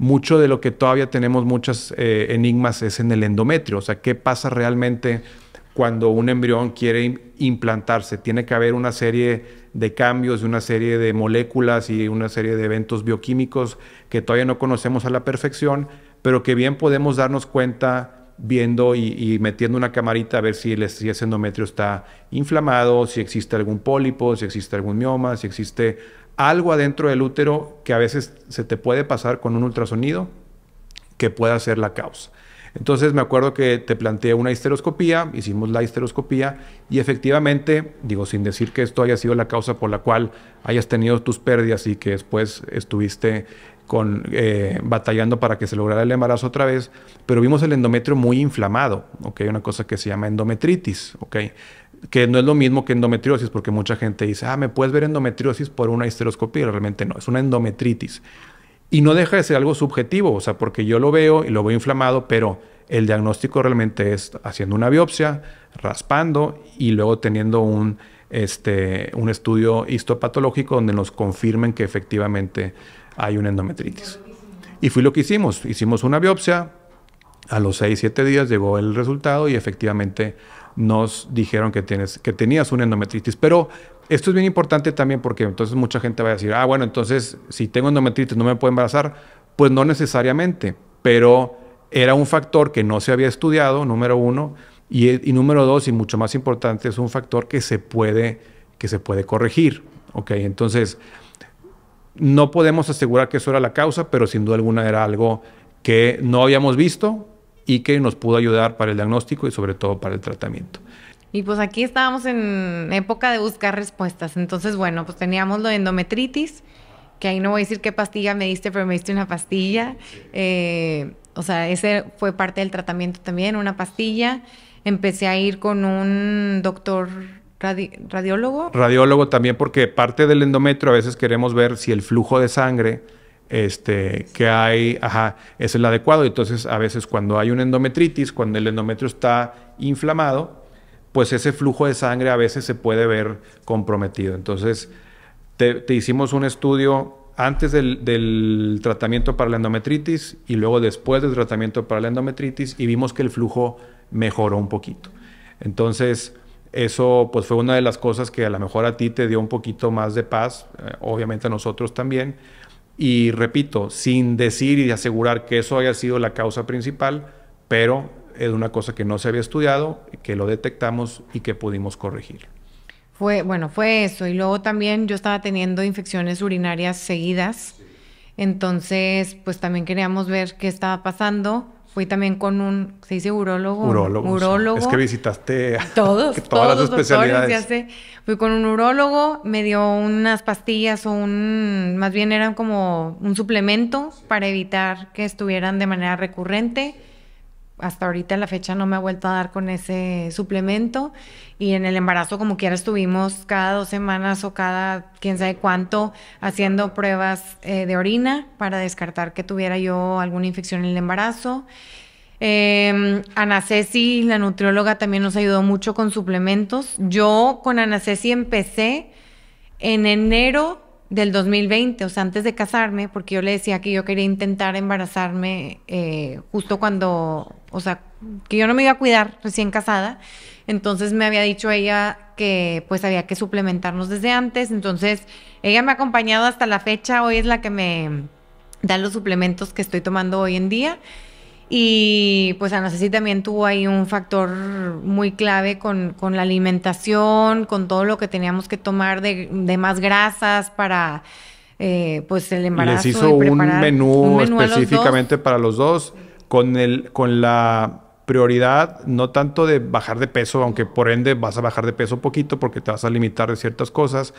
mucho de lo que todavía tenemos muchas eh, enigmas es en el endometrio, o sea, qué pasa realmente cuando un embrión quiere implantarse. Tiene que haber una serie de cambios, una serie de moléculas y una serie de eventos bioquímicos que todavía no conocemos a la perfección, pero que bien podemos darnos cuenta viendo y, metiendo una camarita a ver si, el, si ese endometrio está inflamado, si existe algún pólipo, si existe algún mioma, si existe algo adentro del útero que a veces se te puede pasar con un ultrasonido que pueda ser la causa. Entonces me acuerdo que te planteé una histeroscopía, hicimos la histeroscopía y efectivamente, digo, sin decir que esto haya sido la causa por la cual hayas tenido tus pérdidas y que después estuviste con, eh, batallando para que se lograra el embarazo otra vez, pero vimos el endometrio muy inflamado, ¿ok? Una cosa que se llama endometritis, ¿ok? que no es lo mismo que endometriosis, porque mucha gente dice, ah, me puedes ver endometriosis por una y Realmente no, es una endometritis. Y no deja de ser algo subjetivo, o sea, porque yo lo veo y lo veo inflamado, pero el diagnóstico realmente es haciendo una biopsia, raspando y luego teniendo un, este, un estudio histopatológico donde nos confirmen que efectivamente hay una endometritis. Y fue lo que hicimos. Hicimos una biopsia, a los 6, 7 días llegó el resultado y efectivamente nos dijeron que, tienes, que tenías una endometritis. Pero esto es bien importante también porque entonces mucha gente va a decir, ah, bueno, entonces si tengo endometritis no me puedo embarazar. Pues no necesariamente, pero era un factor que no se había estudiado, número uno. Y, número dos, y mucho más importante, es un factor que se puede, que se puede corregir. Entonces, no podemos asegurar que eso era la causa, pero sin duda alguna era algo que no habíamos visto y que nos pudo ayudar para el diagnóstico y sobre todo para el tratamiento. Y pues aquí estábamos en época de buscar respuestas. Entonces, bueno, pues teníamos lo de endometritis, que ahí no voy a decir qué pastilla me diste, pero me diste una pastilla. Eh, o sea, ese fue parte del tratamiento también, una pastilla. Empecé a ir con un doctor radiólogo. Radiólogo también, porque parte del endometrio a veces queremos ver si el flujo de sangre este, que hay, es el adecuado. Entonces, a veces cuando hay una endometritis, cuando el endometrio está inflamado, pues ese flujo de sangre a veces se puede ver comprometido. Entonces, te, hicimos un estudio antes del, tratamiento para la endometritis y luego después del tratamiento para la endometritis y vimos que el flujo mejoró un poquito. Entonces, eso pues fue una de las cosas que a lo mejor a ti te dio un poquito más de paz, eh, obviamente a nosotros también, y repito, sin decir y asegurar que eso haya sido la causa principal, pero es una cosa que no se había estudiado, que lo detectamos y que pudimos corregir. Fue, bueno, fue eso. Y luego también yo estaba teniendo infecciones urinarias seguidas. Entonces, pues también queríamos ver qué estaba pasando Fui también con un, se dice urólogo. Urólogo. Es que visitaste todos, todas las especialidades. Fui con un urólogo, me dio unas pastillas o un, más bien eran como un suplemento para evitar que estuvieran de manera recurrente hasta ahorita en la fecha no me ha vuelto a dar con ese suplemento y en el embarazo como quiera estuvimos cada dos semanas o cada quién sabe cuánto haciendo pruebas eh, de orina para descartar que tuviera yo alguna infección en el embarazo. Eh, la nutrióloga, también nos ayudó mucho con suplementos. Yo con Anacesi empecé en enero del 2020, o sea, antes de casarme, porque yo le decía que yo quería intentar embarazarme eh, justo cuando o sea, que yo no me iba a cuidar recién casada. Entonces me había dicho ella que pues había que suplementarnos desde antes. Entonces ella me ha acompañado hasta la fecha. Hoy es la que me da los suplementos que estoy tomando hoy en día. Y pues Ana si también tuvo ahí un factor muy clave con, la alimentación, con todo lo que teníamos que tomar de, más grasas para eh, pues el embarazo. Les hizo un menú, específicamente para los dos con, el, con la prioridad no tanto de bajar de peso, aunque por ende vas a bajar de peso poquito porque te vas a limitar de ciertas cosas,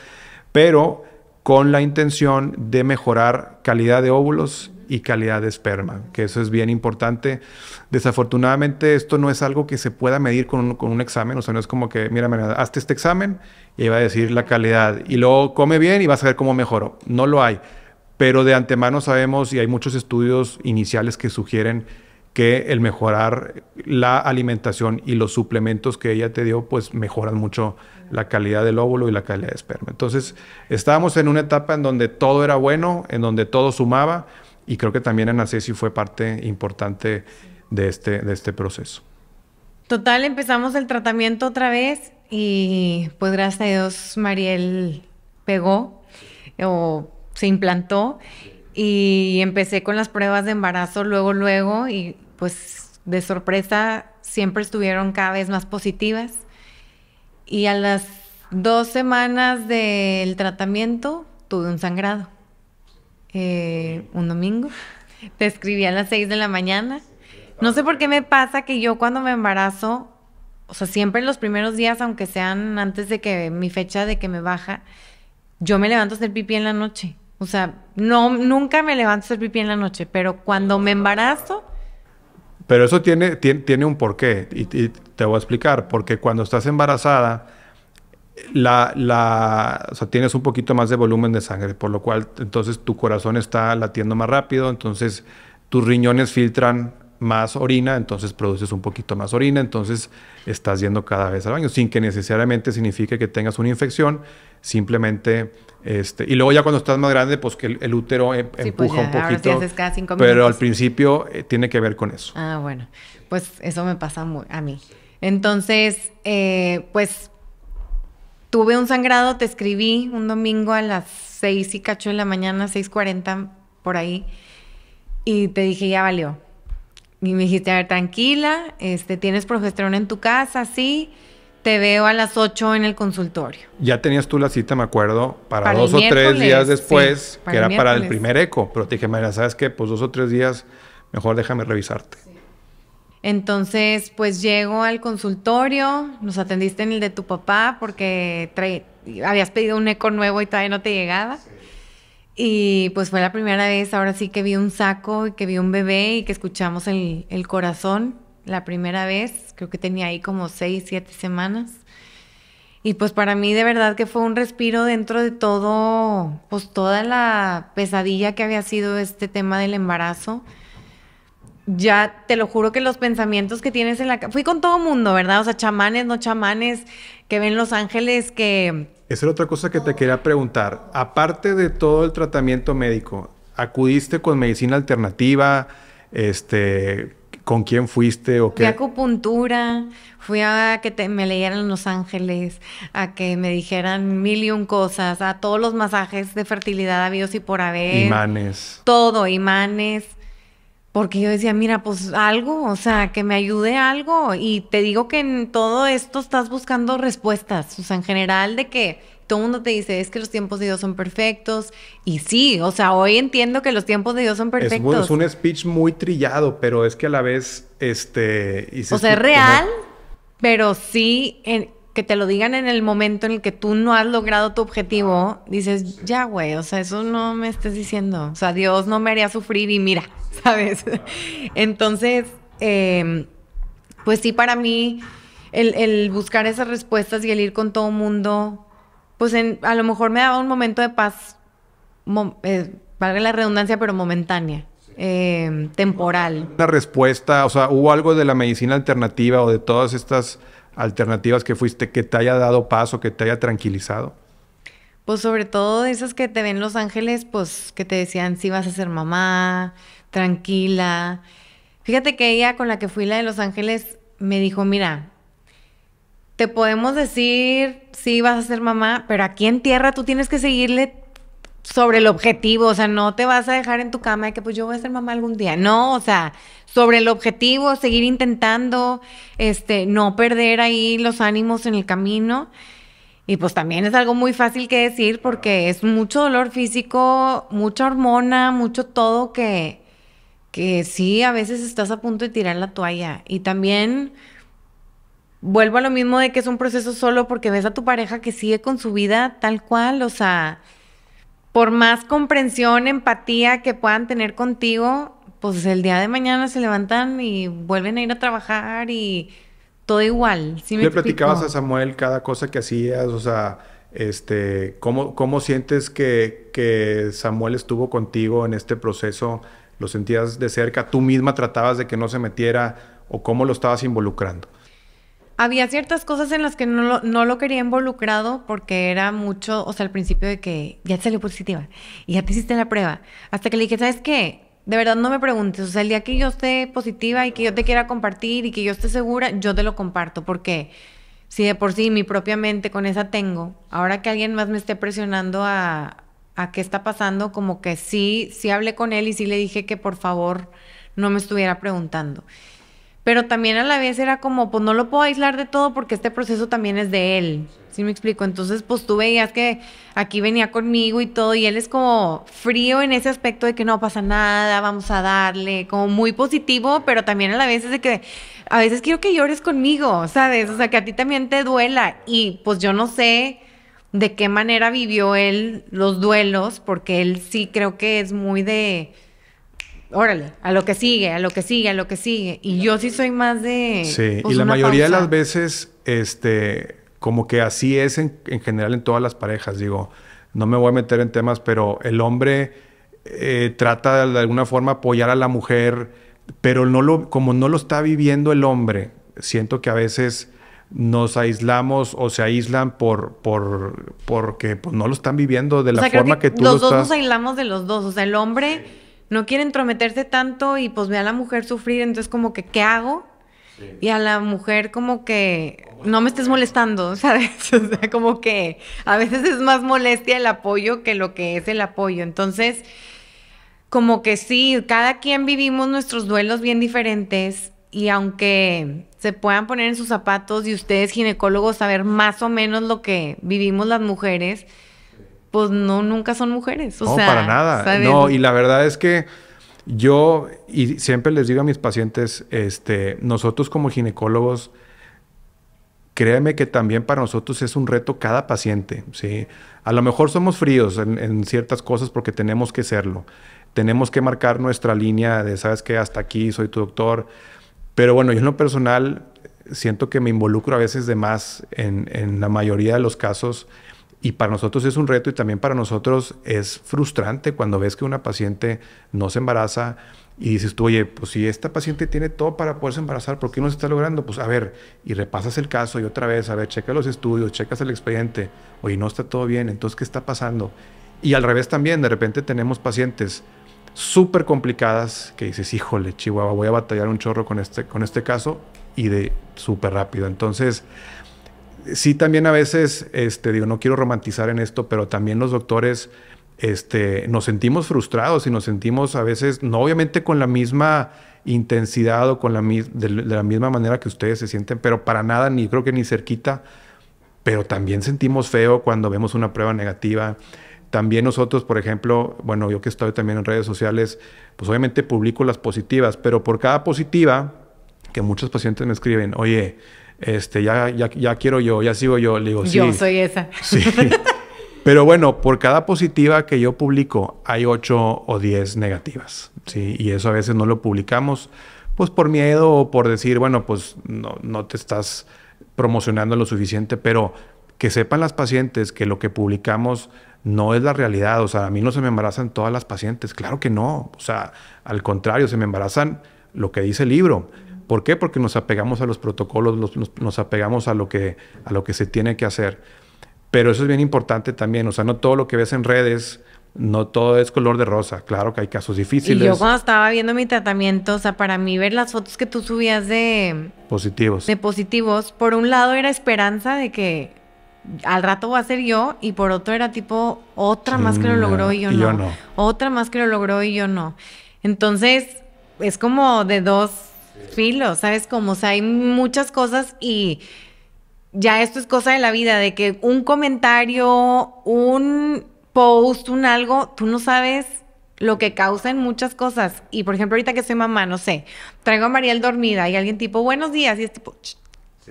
pero con la intención de mejorar calidad de óvulos y calidad de esperma, que eso es bien importante. Desafortunadamente esto no es algo que se pueda medir con un, con un examen, o sea, no es como que, mira, hazte este examen y va a decir la calidad, y luego come bien y vas a ver cómo mejoró. No lo hay, pero de antemano sabemos y hay muchos estudios iniciales que sugieren que el mejorar la alimentación y los suplementos que ella te dio, pues mejoran mucho la calidad del óvulo y la calidad de esperma. Entonces, estábamos en una etapa en donde todo era bueno, en donde todo sumaba, y creo que también sí fue parte importante de este, de este proceso. Total, empezamos el tratamiento otra vez y pues gracias a Dios Mariel pegó o se implantó y empecé con las pruebas de embarazo luego, luego y pues de sorpresa siempre estuvieron cada vez más positivas. Y a las dos semanas del tratamiento tuve un sangrado. Eh, un domingo. Te escribí a las seis de la mañana. No sé por qué me pasa que yo cuando me embarazo, o sea, siempre los primeros días, aunque sean antes de que mi fecha de que me baja, yo me levanto a hacer pipí en la noche. O sea, no, nunca me levanto a hacer pipí en la noche, pero cuando me embarazo... Pero eso tiene, tiene, un porqué y, te voy a explicar, porque cuando estás embarazada, la, tienes un poquito más de volumen de sangre, por lo cual entonces tu corazón está latiendo más rápido, entonces tus riñones filtran más orina, entonces produces un poquito más orina, entonces estás yendo cada vez al baño, sin que necesariamente signifique que tengas una infección, simplemente... Este, y luego ya cuando estás más grande, pues que el, útero em, pues empuja un poquito. pero al principio eh, tiene que ver con eso. Ah, bueno. Pues eso me pasa muy, a mí. Entonces, eh, pues tuve un sangrado, te escribí un domingo a las seis y cacho de la mañana, cuarenta, por ahí, y te dije, ya valió. Y me dijiste, a ver, tranquila, este, tienes progesterona en tu casa, sí te veo a las 8 en el consultorio. Ya tenías tú la cita, me acuerdo, para, dos o tres días después, que era para el primer eco. Pero te dije, María, ¿sabes qué? Pues dos o tres días, mejor déjame revisarte. Entonces, pues llego al consultorio, nos atendiste en el de tu papá porque habías pedido un eco nuevo y todavía no te llegaba. Y pues fue la primera vez, ahora sí que vi un saco y que vi un bebé y que escuchamos el, el corazón la primera vez, creo que tenía ahí como seis, siete semanas. Y pues para mí de verdad que fue un respiro dentro de todo, pues toda la pesadilla que había sido este tema del embarazo. Ya te lo juro que los pensamientos que tienes en la... Fui con todo mundo, ¿verdad? O sea, chamanes, no chamanes, que ven los ángeles, que... Esa era otra cosa que te quería preguntar. Aparte de todo el tratamiento médico, ¿acudiste con medicina alternativa? Este, con quién fuiste o qué. Fui a acupuntura, fui a que te, me leyeran Los Ángeles, a que me dijeran mil y un cosas, a todos los masajes de fertilidad habidos y por haber. Imanes. Todo, imanes. Porque yo decía, mira, pues algo, o sea, que me ayude algo. Y te digo que en todo esto estás buscando respuestas, o sea, en general de que todo el mundo te dice, es que los tiempos de Dios son perfectos. Y sí, o sea, hoy entiendo que los tiempos de Dios son perfectos. Es, un speech muy trillado, pero es que a la vez, este... o sea, es real, pero sí, que te lo digan en el momento en el que tú no has logrado tu objetivo, dices, ya, güey, o sea, eso no me estás diciendo. O sea, Dios no me haría sufrir y mira, ¿sabes? Entonces, em, pues sí, para mí, el, buscar esas respuestas y el ir con todo el mundo pues en, a lo mejor me daba un momento de paz, eh, valga la redundancia, pero momentánea. Em, temporal. Una respuesta, o sea, hubo algo de la medicina alternativa o de todas estas alternativas que fuiste que te haya dado paso, que te haya tranquilizado. Pues sobre todo esas que te ven los ángeles, pues que te decían si sí, vas a ser mamá, tranquila. Fíjate que ella con la que fui la de Los Ángeles me dijo, mira, te podemos decir, sí, vas a ser mamá, pero aquí en tierra tú tienes que seguirle sobre el objetivo, o sea, no te vas a dejar en tu cama de que pues yo voy a ser mamá algún día, no, o sea, sobre el objetivo, seguir intentando, este, no perder ahí los ánimos en el camino. Y pues también es algo muy fácil que decir porque es mucho dolor físico, mucha hormona, mucho todo que, que sí, a veces estás a punto de tirar la toalla. Y también vuelvo a lo mismo de que es un proceso solo porque ves a tu pareja que sigue con su vida tal cual, o sea, por más comprensión, empatía que puedan tener contigo, pues el día de mañana se levantan y vuelven a ir a trabajar y todo igual. Le platicabas a Samuel cada cosa que hacías, o sea, este, ¿cómo, sientes que, que Samuel estuvo contigo en este proceso? ¿Lo sentías de cerca? ¿Tú misma tratabas de que no se metiera? ¿O cómo lo estabas involucrando? había ciertas cosas en las que no lo, quería involucrado porque era mucho, o sea, al principio de que ya te salió positiva y ya te hiciste la prueba. Hasta que le dije, ¿sabes qué? De verdad no me preguntes, o sea, el día que yo esté positiva y que yo te quiera compartir y que yo esté segura, yo te lo comparto porque si de por sí mi propia mente con esa tengo, ahora que alguien más me esté presionando a, a qué está pasando, como que sí, sí hablé con él y sí le dije que por favor no me estuviera preguntando pero también a la vez era como, pues no lo puedo aislar de todo porque este proceso también es de él. ¿Sí me explico? Entonces, pues tú veías que aquí venía conmigo y todo, y él es como frío en ese aspecto de que no pasa nada, vamos a darle, como muy positivo, pero también a la vez es de que a veces quiero que llores conmigo, ¿sabes? O sea, que a ti también te duela. Y pues yo no sé de qué manera vivió él los duelos, porque él sí creo que es muy de órale, a lo que sigue, a lo que sigue, a lo que sigue. Y yo sí soy más de... Sí, y pues, la mayoría de las veces, este, como que así es en, general en todas las parejas, digo, no me voy a meter en temas, pero el hombre eh, trata de, alguna forma apoyar a la mujer, pero no lo, como no lo está viviendo el hombre, siento que a veces nos aislamos o se aíslan por, por porque pues, no lo están viviendo de la forma que, que, tú los dos nos aislamos de los dos o sea el hombre no quiere entrometerse tanto y pues ve a la mujer sufrir, entonces como que, ¿qué hago? Y a la mujer como que, no me estés molestando, ¿sabes? O sea, como que a veces es más molestia el apoyo que lo que es el apoyo. Entonces, como que sí, cada quien vivimos nuestros duelos bien diferentes y aunque se puedan poner en sus zapatos y ustedes ginecólogos saber más o menos lo que vivimos las mujeres, pues no, nunca son mujeres. no, para nada. No, y la verdad es que yo, y siempre les digo a mis pacientes, este, nosotros como ginecólogos, créeme que también para nosotros es un reto cada paciente, ¿sí? A lo mejor somos fríos en, ciertas cosas porque tenemos que serlo. Tenemos que marcar nuestra línea de, ¿sabes qué? Hasta aquí soy tu doctor. Pero bueno, yo en lo personal siento que me involucro a veces de más en, en la mayoría de los casos y para nosotros es un reto y también para nosotros es frustrante cuando ves que una paciente no se embaraza y dices tú, oye, pues si esta paciente tiene todo para poderse embarazar, ¿por qué no se está logrando? Pues a ver, y repasas el caso y otra vez, a ver, checa los estudios, checas el expediente, oye, no está todo bien, entonces, ¿qué está pasando? Y al revés también, de repente tenemos pacientes súper complicadas que dices, híjole, Chihuahua, voy a batallar un chorro con este, con este caso y de súper rápido. Entonces, sí también a veces, este, digo, no quiero romantizar en esto, pero también los doctores este, nos sentimos frustrados y nos sentimos a veces, no obviamente con la misma intensidad o con la, de, de la misma manera que ustedes se sienten, pero para nada, ni creo que ni cerquita, pero también sentimos feo cuando vemos una prueba negativa. También nosotros, por ejemplo, bueno, yo que estoy también en redes sociales, pues obviamente publico las positivas, pero por cada positiva, que muchos pacientes me escriben, oye, este, ya, ya, quiero yo, ya sigo yo. digo, Yo soy esa. Pero bueno, por cada positiva que yo publico, hay ocho o diez negativas, ¿sí? Y eso a veces no lo publicamos, pues por miedo o por decir, bueno, pues no, no te estás promocionando lo suficiente, pero que sepan las pacientes que lo que publicamos no es la realidad. O sea, a mí no se me embarazan todas las pacientes, claro que no. O sea, al contrario, se me embarazan lo que dice el libro ¿Por qué? Porque nos apegamos a los protocolos, nos, apegamos a lo, que, a lo que se tiene que hacer. Pero eso es bien importante también, o sea, no todo lo que ves en redes, no todo es color de rosa, claro que hay casos difíciles. Y yo cuando estaba viendo mi tratamiento, o sea, para mí ver las fotos que tú subías de positivos. De positivos, por un lado era esperanza de que al rato voy a ser yo y por otro era tipo otra más que lo mm, logró y yo, yo no. Otra más que lo logró y yo no. Entonces, es como de dos filo, ¿sabes? Como, o sea, hay muchas cosas y ya esto es cosa de la vida, de que un comentario, un post, un algo, tú no sabes lo que causan muchas cosas. Y por ejemplo, ahorita que soy mamá, no sé, traigo a Mariel dormida y alguien tipo, buenos días, y es tipo,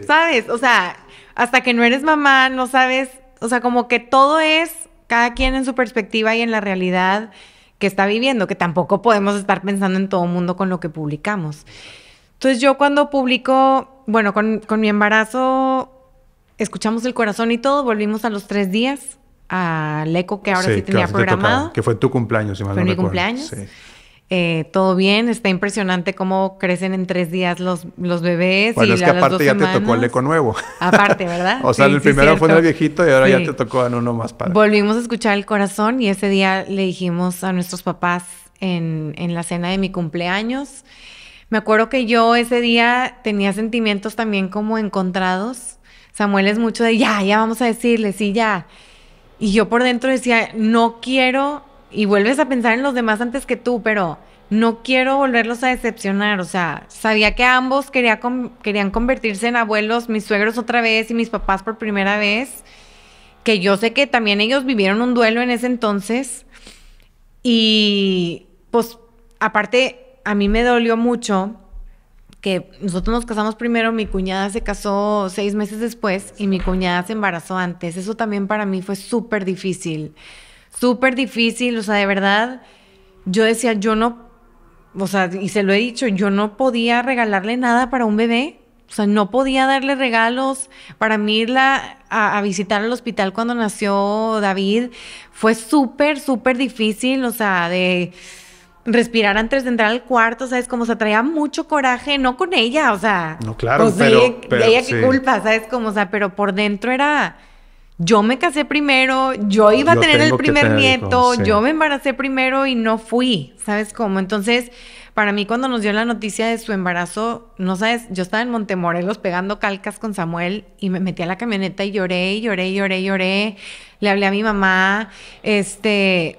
¿sabes? O sea, hasta que no eres mamá, no sabes, o sea, como que todo es cada quien en su perspectiva y en la realidad que está viviendo, que tampoco podemos estar pensando en todo mundo con lo que publicamos. Entonces yo cuando publico, bueno, con, mi embarazo, escuchamos el corazón y todo, volvimos a los tres días al eco que ahora sí, tenía programado. que fue tu cumpleaños, si mal mi cumpleaños. Sí. Eh, todo bien, está impresionante cómo crecen en tres días los, los bebés. Bueno, y es que aparte ya te tocó el eco nuevo. Aparte, ¿verdad? o sea, el primero fue en el viejito y ahora ya te tocó en uno más padre. Volvimos a escuchar el corazón y ese día le dijimos a nuestros papás en, en la cena de mi cumpleaños me acuerdo que yo ese día tenía sentimientos también como encontrados. Samuel es mucho de ya, ya vamos a decirle, sí, ya. Y yo por dentro decía, no quiero, y vuelves a pensar en los demás antes que tú, pero no quiero volverlos a decepcionar. O sea, sabía que ambos quería querían convertirse en abuelos, mis suegros otra vez y mis papás por primera vez. Que yo sé que también ellos vivieron un duelo en ese entonces. Y pues, aparte, a mí me dolió mucho que nosotros nos casamos primero, mi cuñada se casó seis meses después y mi cuñada se embarazó antes. Eso también para mí fue súper difícil, súper difícil, o sea, de verdad, yo decía, yo no, o sea, y se lo he dicho, yo no podía regalarle nada para un bebé. O sea, no podía darle regalos. Para mí irla a, visitar al hospital cuando nació David fue súper, súper difícil. O sea, de respirar antes de entrar al cuarto, ¿sabes? Como se traía mucho coraje, no con ella, o sea. No, claro, pues, pero, ella, ella qué culpa, ¿sabes? Como, o sea, pero por dentro era. Yo me casé primero, yo iba a tener el primer nieto, yo me embaracé primero y no fui, ¿sabes cómo? Entonces, para mí cuando nos dio la noticia de su embarazo, no sabes, yo estaba en Montemorelos pegando calcas con Samuel y me metí a la camioneta y lloré, y lloré, y lloré, y lloré. Le hablé a mi mamá, este,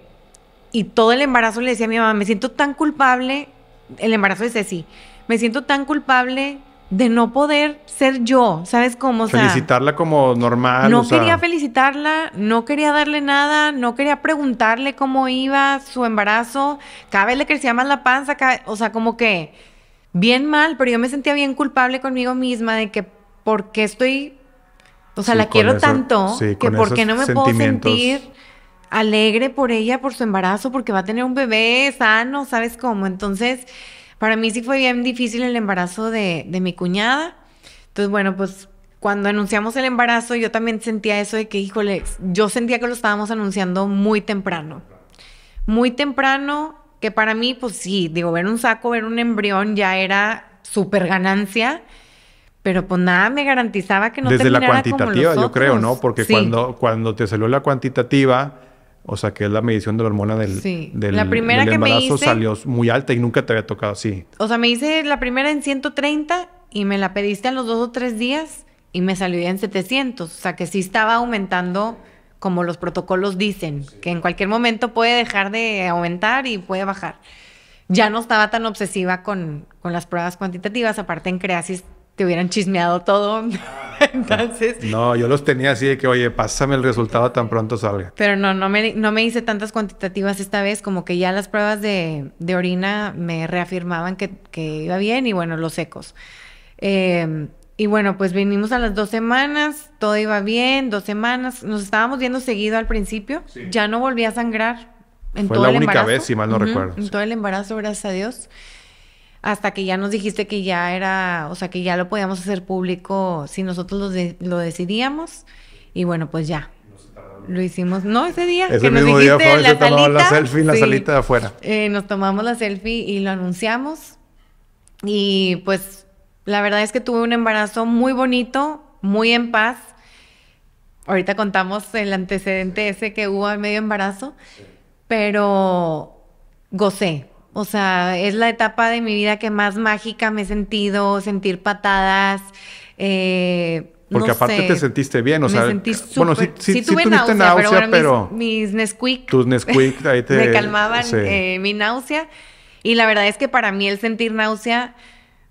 y todo el embarazo le decía a mi mamá, me siento tan culpable, el embarazo de Ceci, me siento tan culpable de no poder ser yo, ¿sabes cómo? O sea, felicitarla como normal. No quería felicitarla, no quería darle nada, no quería preguntarle cómo iba su embarazo, cada vez le crecía más la panza, o sea, como que bien mal, pero yo me sentía bien culpable conmigo misma de que por qué estoy, o sea, la quiero tanto, que por qué no me puedo sentir alegre por ella, por su embarazo, porque va a tener un bebé sano, ¿sabes cómo? Entonces, para mí sí fue bien difícil el embarazo de, de mi cuñada. Entonces, bueno, pues cuando anunciamos el embarazo, yo también sentía eso de que, híjole, yo sentía que lo estábamos anunciando muy temprano. Muy temprano, que para mí, pues sí, digo, ver un saco, ver un embrión ya era súper ganancia. Pero pues nada me garantizaba que no Desde la cuantitativa, yo creo, ¿no? Porque cuando, cuando te salió la cuantitativa, o sea, que es la medición de la hormona del, sí. la primera salió muy alta y nunca te había tocado así. O sea, me hice la primera en 130 y me la pediste a los dos o tres días y me salió ya en 700. O sea, que sí estaba aumentando como los protocolos dicen, que en cualquier momento puede dejar de aumentar y puede bajar. Ya no estaba tan obsesiva con, con las pruebas cuantitativas, aparte en creasis ...que hubieran chismeado todo. Entonces. No, yo los tenía así de que, oye, pásame el resultado tan pronto salga. Pero no, no me, no me hice tantas cuantitativas esta vez, como que ya las pruebas de, orina me reafirmaban que, iba bien y bueno, los ecos. Em, y bueno, pues vinimos a las dos semanas, todo iba bien, dos semanas, nos estábamos viendo seguido al principio, ya no volví a sangrar. En la única vez, si mal no recuerdo. En todo el embarazo, gracias a Dios hasta que ya nos dijiste que ya era, o sea, que ya lo podíamos hacer público si nosotros lo, decidíamos. Y bueno, pues ya. Lo hicimos, no ese día, ese mismo día fue, la, salita, la selfie en la salita de afuera. Eh, nos tomamos la selfie y lo anunciamos. Y pues la verdad es que tuve un embarazo muy bonito, muy en paz. Ahorita contamos el antecedente ese que hubo al medio embarazo, pero gocé, o sea, es la etapa de mi vida que más mágica me he sentido, sentir patadas. Eh, porque aparte te sentiste bien, o sea, bueno, sí, tuve náusea, pero, mis, Nesquik, tus Nesquik ahí te, me calmaban eh, mi náusea y la verdad es que para mí el sentir náusea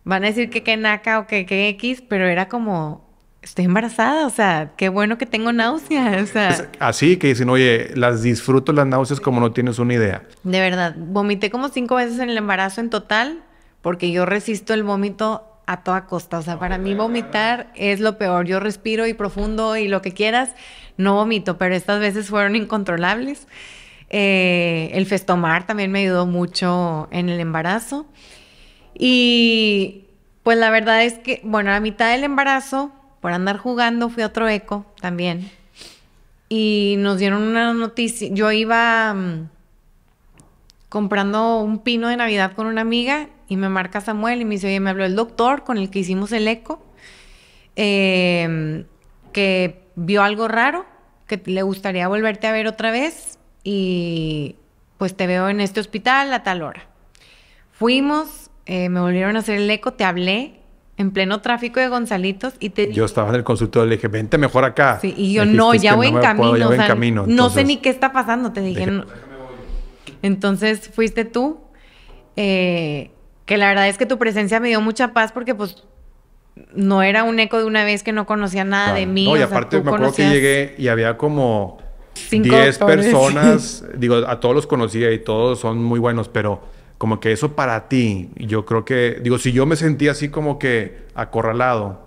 van a decir que qué naca o que qué X, pero era como estoy embarazada, o sea, qué bueno que tengo náuseas. O sea. Así que dicen, oye, las disfruto las náuseas como no tienes una idea. De verdad, vomité como cinco veces en el embarazo en total, porque yo resisto el vómito a toda costa. O sea, para mí vomitar es lo peor. Yo respiro y profundo y lo que quieras, no vomito, pero estas veces fueron incontrolables. Eh, el festomar también me ayudó mucho en el embarazo. Y pues la verdad es que, bueno, a la mitad del embarazo por andar jugando fui a otro eco también. Y nos dieron una noticia. Yo iba mm, comprando un pino de Navidad con una amiga y me marca Samuel y me dice, oye, me habló el doctor con el que hicimos el eco, em, que vio algo raro, que le gustaría volverte a ver otra vez y pues te veo en este hospital a tal hora. Fuimos, eh, me volvieron a hacer el eco, te hablé en pleno tráfico de Gonzalitos y te Yo estaba en el consultorio, le dije, vente mejor acá. y yo, no, ya voy, en, camino, no sé ni qué está pasando, te dije. Pues, Entonces fuiste tú, eh, que la verdad es que tu presencia me dio mucha paz porque pues no era un eco de una vez que no conocía nada de mí. No, y aparte me acuerdo que llegué y había como 10 personas, digo, a todos los conocía y todos son muy buenos, pero como que eso para ti, yo creo que, digo, si yo me sentí así como que acorralado,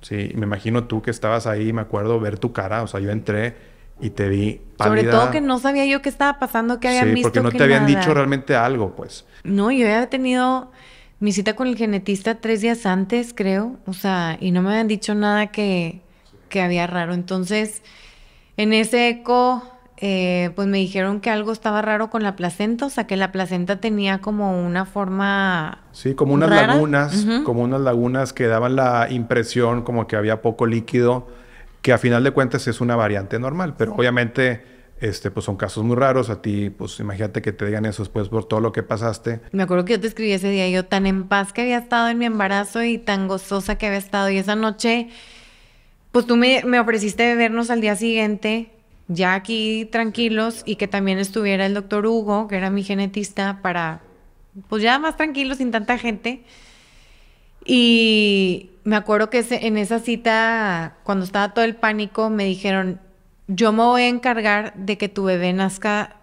sí, me imagino tú que estabas ahí, me acuerdo ver tu cara, o sea, yo entré y te vi pálida. Sobre todo que no sabía yo qué estaba pasando, que habían sí, porque no te habían dicho realmente algo, pues. No, yo había tenido mi cita con el genetista tres días antes, creo, o sea, y no me habían dicho nada que, que había raro. Entonces, en ese eco eh, pues me dijeron que algo estaba raro con la placenta, o sea que la placenta tenía como una forma... Sí, como unas lagunas, como unas lagunas que daban la impresión como que había poco líquido, que a final de cuentas es una variante normal, pero obviamente este, pues son casos muy raros. A ti, pues imagínate que te digan eso después por todo lo que pasaste. Me acuerdo que yo te escribí ese día, yo tan en paz que había estado en mi embarazo y tan gozosa que había estado. Y esa noche, pues tú me, me ofreciste vernos al día siguiente ya aquí tranquilos y que también estuviera el doctor Hugo, que era mi genetista, para, pues ya más tranquilos, sin tanta gente. Y me acuerdo que en esa cita, cuando estaba todo el pánico, me dijeron, yo me voy a encargar de que tu bebé nazca,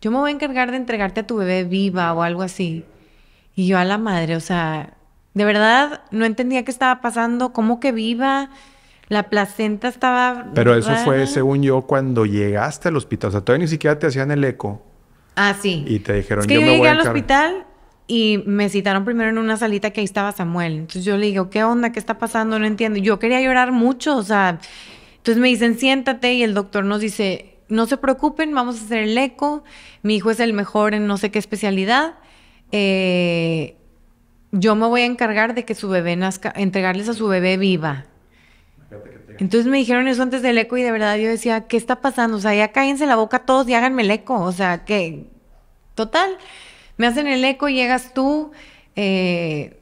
yo me voy a encargar de entregarte a tu bebé viva o algo así. Y yo a la madre, o sea, de verdad no entendía qué estaba pasando, cómo que viva la placenta estaba. Pero eso fue, según yo, cuando llegaste al hospital. O sea, todavía ni siquiera te hacían el eco. Ah, sí. Y te dijeron, yo, yo me llegué voy al hospital y me citaron primero en una salita que ahí estaba Samuel. Entonces yo le digo, ¿qué onda? ¿Qué está pasando? No entiendo. Yo quería llorar mucho, o sea. Entonces me dicen, siéntate y el doctor nos dice, no se preocupen, vamos a hacer el eco. Mi hijo es el mejor en no sé qué especialidad. Eh, yo me voy a encargar de que su bebé nazca, entregarles a su bebé viva. Entonces me dijeron eso antes del eco y de verdad yo decía, ¿qué está pasando? O sea, ya cállense la boca todos y háganme el eco. O sea, que total, me hacen el eco, llegas tú, eh,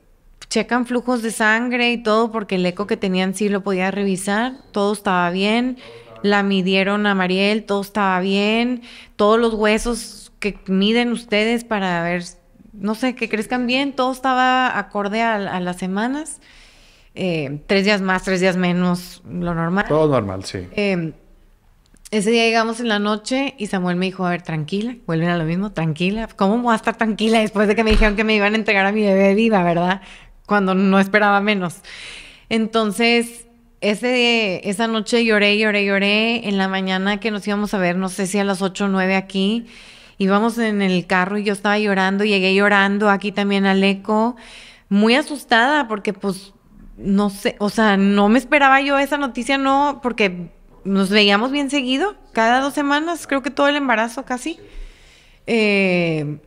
checan flujos de sangre y todo, porque el eco que tenían sí lo podía revisar, todo estaba bien. La midieron a Mariel, todo estaba bien, todos los huesos que miden ustedes para ver, no sé, que crezcan bien, todo estaba acorde a las semanas. Eh, tres días más, tres días menos, lo normal. Todo normal, sí. Em, ese día llegamos en la noche y Samuel me dijo, a ver, tranquila, vuelven a lo mismo, tranquila. ¿Cómo voy a estar tranquila después de que me dijeron que me iban a entregar a mi bebé viva, verdad? Cuando no esperaba menos. Entonces, ese, esa noche lloré, lloré, lloré. En la mañana que nos íbamos a ver, no sé si a las 8 o 9 aquí, íbamos en el carro y yo estaba llorando, llegué llorando aquí también al eco, muy asustada porque pues no sé, o sea, no me esperaba yo esa noticia, no, porque nos veíamos bien seguido, cada dos semanas, creo que todo el embarazo casi. Eh,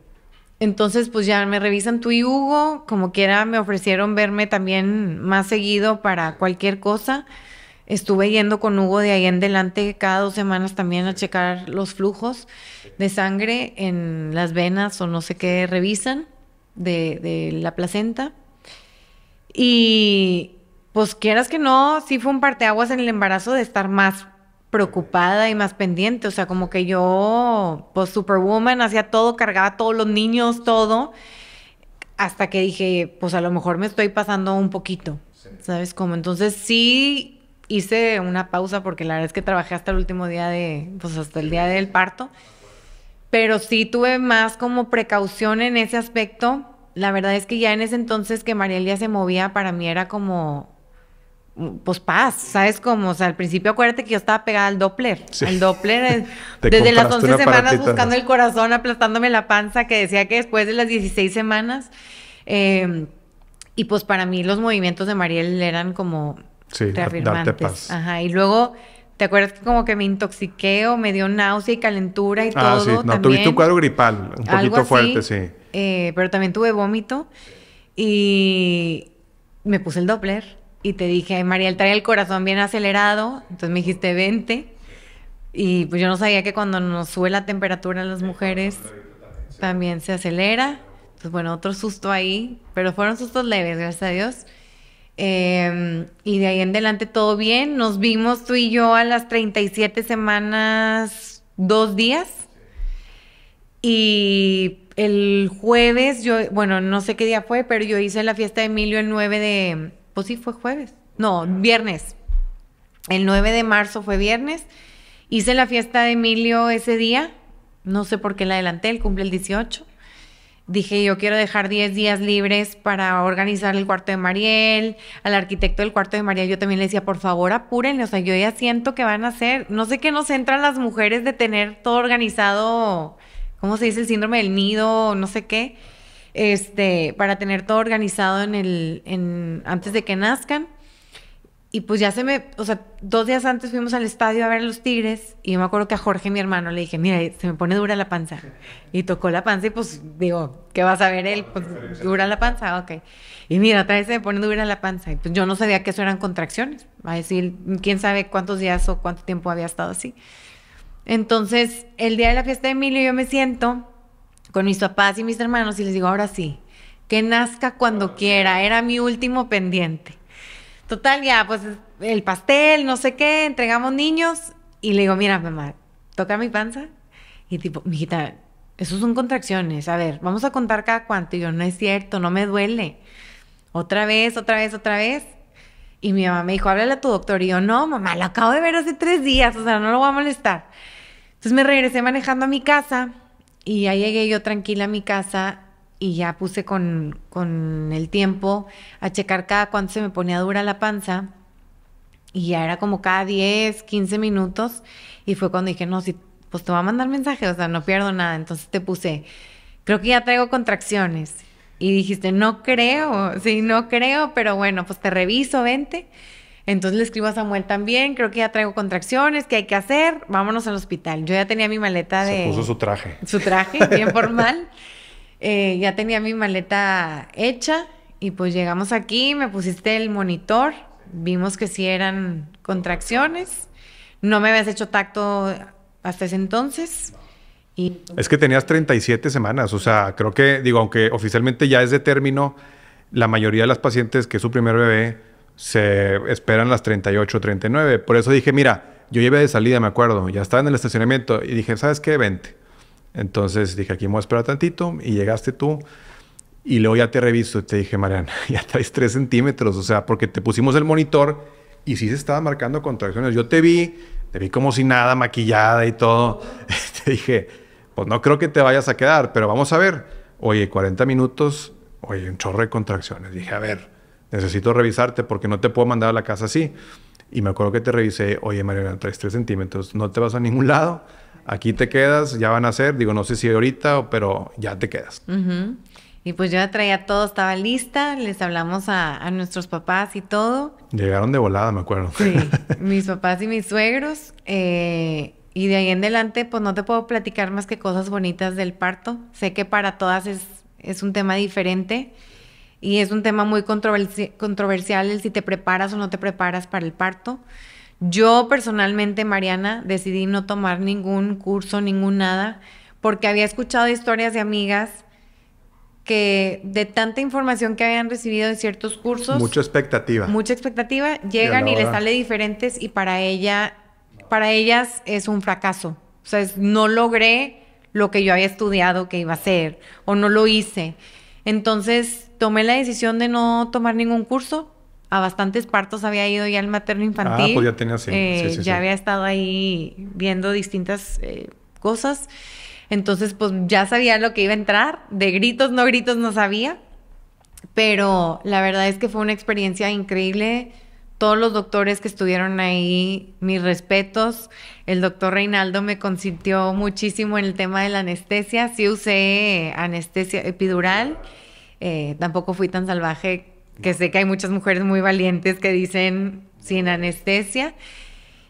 entonces, pues ya me revisan tú y Hugo, como quiera, me ofrecieron verme también más seguido para cualquier cosa. Estuve yendo con Hugo de ahí en adelante cada dos semanas también a checar los flujos de sangre en las venas o no sé qué revisan de la placenta. Y pues quieras que no, sí fue un parteaguas en el embarazo de estar más preocupada y más pendiente, o sea, como que yo, pues superwoman, hacía todo, cargaba a todos los niños, todo, hasta que dije, pues a lo mejor me estoy pasando un poquito, ¿sabes cómo? Entonces sí hice una pausa porque la verdad es que trabajé hasta el último día de, pues hasta el día del parto, pero sí tuve más como precaución en ese aspecto la verdad es que ya en ese entonces que Mariel ya se movía, para mí era como, mm, pues paz, ¿sabes Como... O sea, al principio acuérdate que yo estaba pegada al Doppler. Sí. Al Doppler, eh, desde las 11 semanas buscando el corazón, aplastándome la panza, que decía que después de las 16 semanas. Em, y pues para mí los movimientos de Mariel eran como sí, Darte paz. Ajá, y luego ¿Te acuerdas que como que me intoxiqué me dio náusea y calentura y ah, todo? Ah, sí. No, tuviste un cuadro gripal, un poquito fuerte, sí. Eh, pero también tuve vómito y me puse el Doppler y te dije, Mariel, trae el corazón bien acelerado. Entonces me dijiste, vente. Y pues yo no sabía que cuando nos sube la temperatura en las mujeres también se acelera. Entonces, bueno, otro susto ahí, pero fueron sustos leves, gracias a Dios. Em, y de ahí en adelante todo bien. Nos vimos tú y yo a las 37 semanas, dos días. Y el jueves, yo, bueno, no sé qué día fue, pero yo hice la fiesta de Emilio el 9 de, pues sí, fue jueves. No, viernes. El 9 de marzo fue viernes. Hice la fiesta de Emilio ese día. No sé por qué la adelanté, él cumple el 18 dije yo quiero dejar 10 días libres para organizar el cuarto de Mariel, al arquitecto del cuarto de Mariel yo también le decía, por favor apúrenle, o sea, yo ya siento que van a hacer, no sé qué nos entran las mujeres de tener todo organizado, ¿cómo se dice? El síndrome del nido, no sé qué, este, para tener todo organizado en el, antes de que nazcan. Y pues ya se me, o sea, dos días antes fuimos al estadio a ver a los Tigres y yo me acuerdo que a Jorge, mi hermano, le dije, mira, se me pone dura la panza. Y tocó la panza y pues digo, ¿qué vas a ver él? Pues dura la panza, ok. Y mira, otra vez se me pone dura la panza. Y pues yo no sabía que eso eran contracciones. Va a decir, quién sabe cuántos días o cuánto tiempo había estado así. Entonces, el día de la fiesta de Emilio yo me siento con mis papás y mis hermanos y les digo, ahora sí, que nazca cuando quiera, era mi último pendiente. Total, ya, pues el pastel, no sé qué, entregamos niños y le digo, mira, mamá, toca mi panza. Y tipo, mijita, eso son contracciones. A ver, vamos a contar cada cuánto. Y yo, no es cierto, no me duele. Otra vez, otra vez, otra vez. Y mi mamá me dijo, háblale a tu doctor. Y yo, no, mamá, lo acabo de ver hace tres días, o sea, no lo voy a molestar. Entonces me regresé manejando a mi casa y ahí llegué yo tranquila a mi casa y ya puse con, con el tiempo a checar cada cuánto se me ponía dura la panza. Y ya era como cada 10, 15 minutos. Y fue cuando dije, no, si, pues te voy a mandar mensaje, o sea, no pierdo nada. Entonces te puse, creo que ya traigo contracciones. Y dijiste, no creo, sí, no creo, pero bueno, pues te reviso, vente. Entonces le escribo a Samuel también, creo que ya traigo contracciones, ¿qué hay que hacer? Vámonos al hospital. Yo ya tenía mi maleta de... Se puso su traje. Su traje, bien formal. Eh, ya tenía mi maleta hecha y pues llegamos aquí, me pusiste el monitor, vimos que sí eran contracciones, no me habías hecho tacto hasta ese entonces. Es que tenías 37 semanas, o sea, creo que, digo, aunque oficialmente ya es de término, la mayoría de las pacientes que es su primer bebé se esperan las 38, 39. Por eso dije, mira, yo llevé de salida, me acuerdo, ya estaba en el estacionamiento y dije, ¿sabes qué? Vente. Entonces dije, aquí me voy a esperar tantito y llegaste tú. Y luego ya te reviso y te dije, Mariana, ya traes 3 centímetros. O sea, porque te pusimos el monitor y sí se estaba marcando contracciones. Yo te vi, te vi como si nada, maquillada y todo. te dije, pues no creo que te vayas a quedar, pero vamos a ver. Oye, 40 minutos, oye, un chorro de contracciones. Dije, a ver, necesito revisarte porque no te puedo mandar a la casa así. Y me acuerdo que te revisé, oye, Mariana, traes 3 centímetros, no te vas a ningún lado aquí te quedas, ya van a ser, digo, no sé si ahorita, pero ya te quedas. Y pues yo ya traía todo, estaba lista, les hablamos a, nuestros papás y todo. Llegaron de volada, me acuerdo. Sí, mis papás y mis suegros. Eh, y de ahí en adelante, pues no te puedo platicar más que cosas bonitas del parto. Sé que para todas es, es un tema diferente y es un tema muy controversial el si te preparas o no te preparas para el parto. Yo personalmente, Mariana, decidí no tomar ningún curso, ningún nada, porque había escuchado historias de amigas que de tanta información que habían recibido en ciertos cursos. Mucha expectativa. Mucha expectativa. Llegan y, les sale diferentes y para ella, para ellas es un fracaso. O sea, no logré lo que yo había estudiado que iba a hacer o no lo hice. Entonces tomé la decisión de no tomar ningún curso a bastantes partos había ido ya al materno infantil. Ah, pues eh, ya sí. ya había estado ahí viendo distintas eh, cosas. Entonces, pues ya sabía lo que iba a entrar. De gritos, no gritos, no sabía. Pero la verdad es que fue una experiencia increíble. Todos los doctores que estuvieron ahí, mis respetos. El doctor Reinaldo me consintió muchísimo en el tema de la anestesia. Sí usé anestesia epidural. Eh, tampoco fui tan salvaje que sé que hay muchas mujeres muy valientes que dicen sin anestesia.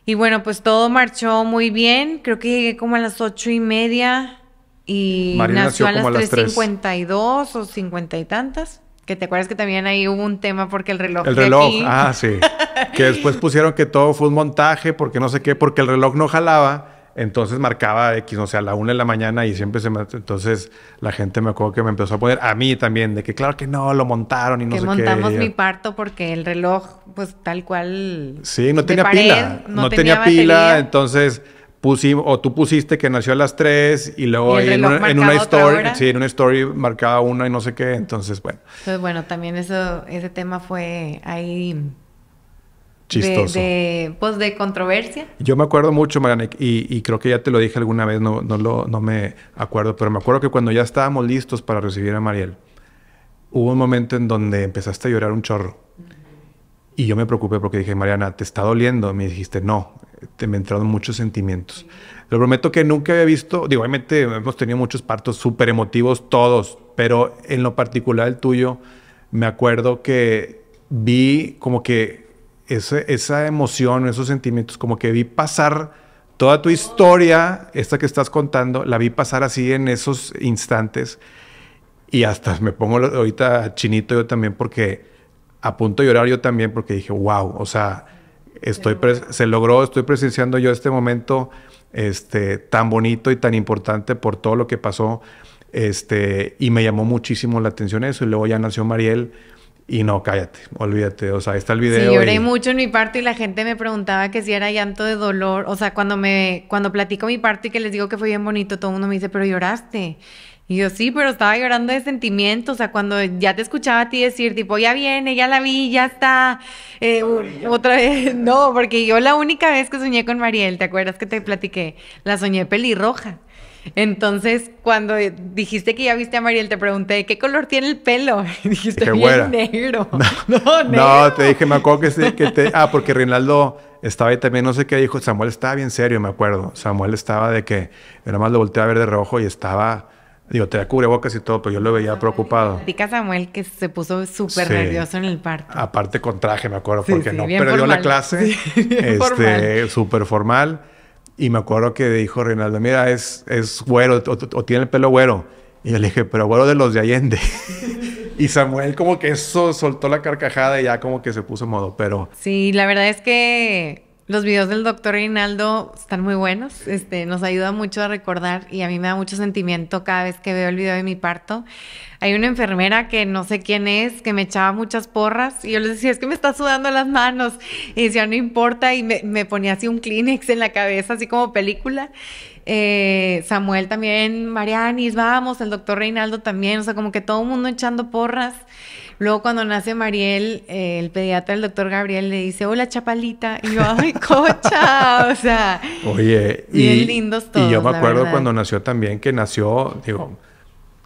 Y bueno, pues todo marchó muy bien. Creo que llegué como a las ocho y media y nació, a las tres cincuenta y dos o cincuenta y tantas. Que te acuerdas que también ahí hubo un tema porque el reloj. El reloj, ah, sí. que después pusieron que todo fue un montaje porque no sé qué, porque el reloj no jalaba entonces marcaba X, o sea, a la una de la mañana y siempre se me... Entonces la gente me acuerdo que me empezó a poner a mí también, de que claro que no, lo montaron y no sé qué. Que montamos mi parto porque el reloj, pues tal cual... Sí, no tenía pila. No, tenía, pila, entonces pusimos, o tú pusiste que nació a las tres y luego y en, una, story, sí, en una story marcaba una y no sé qué, entonces bueno. Entonces bueno, también eso, ese tema fue ahí Chistoso. De, de, pues, de controversia. Yo me acuerdo mucho, Mariana, y, creo que ya te lo dije alguna vez, no, no, lo, no me acuerdo, pero me acuerdo que cuando ya estábamos listos para recibir a Mariel, hubo un momento en donde empezaste a llorar un chorro. Y yo me preocupé porque dije, Mariana, ¿te está doliendo? Me dijiste, no, te me entraron muchos sentimientos. Te Lo prometo que nunca había visto, digo, hemos tenido muchos partos súper emotivos, todos, pero en lo particular el tuyo, me acuerdo que vi como que esa emoción, esos sentimientos, como que vi pasar toda tu historia, esta que estás contando, la vi pasar así en esos instantes. Y hasta me pongo ahorita chinito yo también porque a punto de llorar yo también porque dije, wow, o sea, estoy se logró, estoy presenciando yo este momento este, tan bonito y tan importante por todo lo que pasó. Este, y me llamó muchísimo la atención eso. Y luego ya nació Mariel y no, cállate, olvídate. O sea, está el video. Sí, lloré mucho en mi parte y la gente me preguntaba que si era llanto de dolor. O sea, cuando me, cuando platico mi parte y que les digo que fue bien bonito, todo el mundo me dice, pero lloraste. Y yo, sí, pero estaba llorando de sentimiento. O sea, cuando ya te escuchaba a ti decir, tipo, ya viene, ya la vi, ya está. Eh, otra vez. No, porque yo la única vez que soñé con Mariel, ¿te acuerdas que te platiqué? La soñé pelirroja. Entonces, cuando dijiste que ya viste a Mariel, te pregunté, ¿qué color tiene el pelo? dijiste, bien negro. No, no, no, te dije, me acuerdo que, sí, que te... Ah, porque Reinaldo estaba ahí también, no sé qué dijo. Samuel estaba bien serio, me acuerdo. Samuel estaba de que, nada más lo volteé a ver de rojo y estaba... Digo, te cubre bocas y todo, pero yo lo veía preocupado. Dica Samuel que se puso súper nervioso en el parto. Aparte con traje, me acuerdo, porque no perdió la clase. este, súper formal. Y me acuerdo que dijo Reinaldo, mira, es, es güero o, tiene el pelo güero. Y yo le dije, pero güero de los de Allende. y Samuel como que eso soltó la carcajada y ya como que se puso modo, pero... Sí, la verdad es que los videos del doctor Reinaldo están muy buenos, este, nos ayuda mucho a recordar y a mí me da mucho sentimiento cada vez que veo el video de mi parto. Hay una enfermera que no sé quién es, que me echaba muchas porras y yo les decía, es que me está sudando las manos y decía, no importa y me, ponía así un Kleenex en la cabeza, así como película. Eh, Samuel también, Marianis, vamos, el doctor Reinaldo también, o sea, como que todo el mundo echando porras. Luego cuando nace Mariel, eh, el pediatra, el doctor Gabriel, le dice, hola chapalita. Y yo, ay, cocha. O sea, Oye, bien y, lindos todos. Y yo me acuerdo cuando nació también, que nació, digo,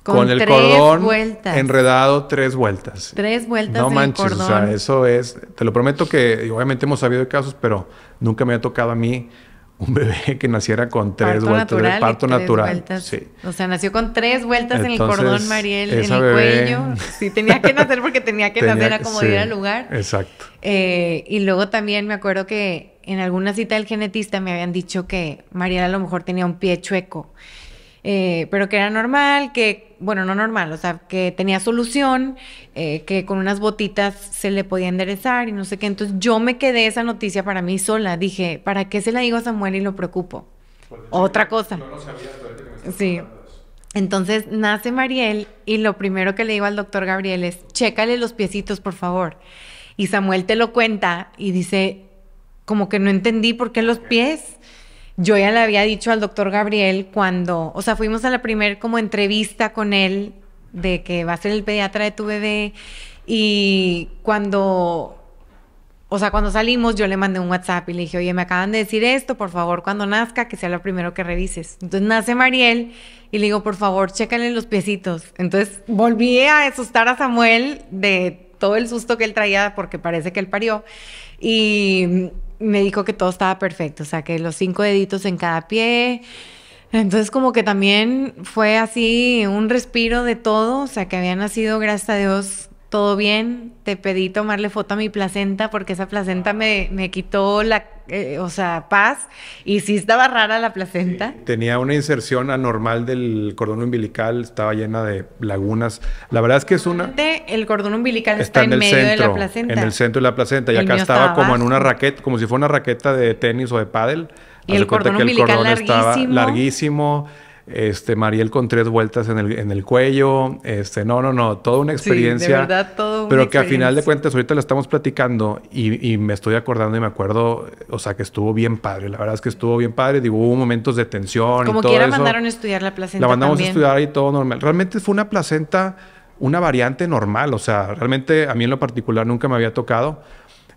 con, el cordón vueltas. enredado tres vueltas. Tres vueltas. No manches, o sea, eso es, te lo prometo que obviamente hemos sabido de casos, pero nunca me ha tocado a mí un bebé que naciera con tres vueltas natural, de parto natural. Sí. O sea, nació con tres vueltas en el cordón, Mariel, en el cuello. Sí, tenía que nacer porque tenía que nacer a como lugar. Exacto. Eh, y luego también me acuerdo que en alguna cita del genetista me habían dicho que Mariel a lo mejor tenía un pie chueco. Eh, pero que era normal, que, bueno, no normal, o sea, que tenía solución, eh, que con unas botitas se le podía enderezar y no sé qué. Entonces yo me quedé esa noticia para mí sola. Dije, ¿para qué se la digo a Samuel y lo preocupo? Otra cosa. sí. Entonces nace Mariel y lo primero que le digo al doctor Gabriel es, chécale los piecitos, por favor. Y Samuel te lo cuenta y dice, como que no entendí por qué los pies yo ya le había dicho al doctor Gabriel cuando, o sea, fuimos a la primer como entrevista con él de que va a ser el pediatra de tu bebé y cuando, o sea, cuando salimos yo le mandé un WhatsApp y le dije, oye, me acaban de decir esto, por favor, cuando nazca, que sea lo primero que revises. Entonces nace Mariel y le digo, por favor, chécale los piecitos. Entonces volví a asustar a Samuel de todo el susto que él traía porque parece que él parió. Y me dijo que todo estaba perfecto, o sea, que los cinco deditos en cada pie. Entonces como que también fue así un respiro de todo, o sea, que había nacido, gracias a Dios, todo bien, te pedí tomarle foto a mi placenta porque esa placenta me, quitó la, eh, o sea, paz y sí estaba rara la placenta. tenía una inserción anormal del cordón umbilical, estaba llena de lagunas. La verdad es que es una... El cordón umbilical está, en, el medio centro, de la placenta. En el centro de la placenta y acá estaba, como en una raqueta, como si fuera una raqueta de tenis o de pádel. Y el cordón, umbilical larguísimo. Estaba larguísimo este, Mariel con tres vueltas en el, en el cuello, este, no, no, no, toda una experiencia. Sí, de verdad, todo Pero que a final de cuentas, ahorita la estamos platicando y, y, me estoy acordando y me acuerdo, o sea, que estuvo bien padre, la verdad es que estuvo bien padre, digo, hubo momentos de tensión. Como y todo quiera, mandaron a estudiar la placenta. La mandamos a estudiar y todo normal. Realmente fue una placenta, una variante normal, o sea, realmente a mí en lo particular nunca me había tocado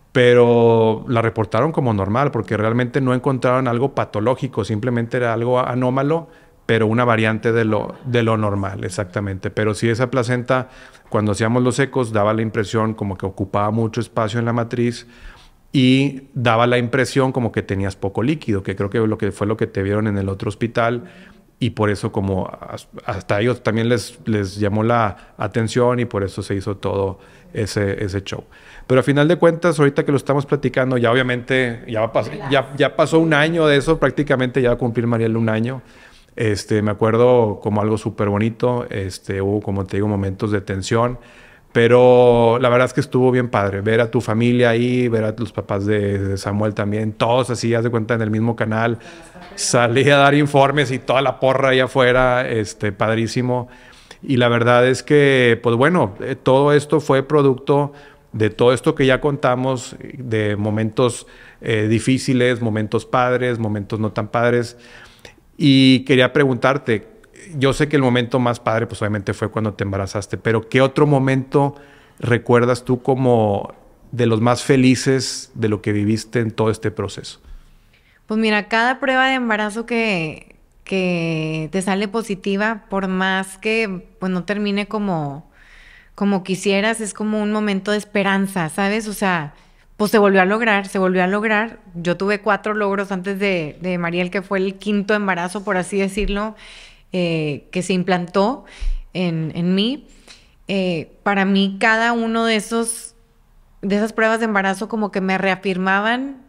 pero la reportaron como normal porque realmente no encontraron algo patológico, simplemente era algo anómalo pero una variante de lo, de lo normal, exactamente. Pero si esa placenta, cuando hacíamos los ecos, daba la impresión como que ocupaba mucho espacio en la matriz y daba la impresión como que tenías poco líquido, que creo que, lo que fue lo que te vieron en el otro hospital. Y por eso como hasta ellos también les, les llamó la atención y por eso se hizo todo ese, ese show. Pero a final de cuentas, ahorita que lo estamos platicando, ya obviamente, ya, ya, ya pasó un año de eso, prácticamente ya va a cumplir Mariel un año. Este, me acuerdo como algo súper bonito, este, hubo como te digo momentos de tensión, pero la verdad es que estuvo bien padre ver a tu familia ahí, ver a los papás de, Samuel también, todos así, haz de cuenta, en el mismo canal. Salí a dar informes y toda la porra ahí afuera, este, padrísimo. Y la verdad es que, pues bueno, eh, todo esto fue producto de todo esto que ya contamos, de momentos eh, difíciles, momentos padres, momentos no tan padres. Y quería preguntarte, yo sé que el momento más padre, pues obviamente fue cuando te embarazaste, pero ¿qué otro momento recuerdas tú como de los más felices de lo que viviste en todo este proceso? Pues mira, cada prueba de embarazo que, que te sale positiva, por más que pues, no termine como, como quisieras, es como un momento de esperanza, ¿sabes? O sea, pues se volvió a lograr, se volvió a lograr. Yo tuve cuatro logros antes de, Mariel, que fue el quinto embarazo, por así decirlo, eh, que se implantó en, mí. Eh, para mí, cada uno de esos, de esas pruebas de embarazo como que me reafirmaban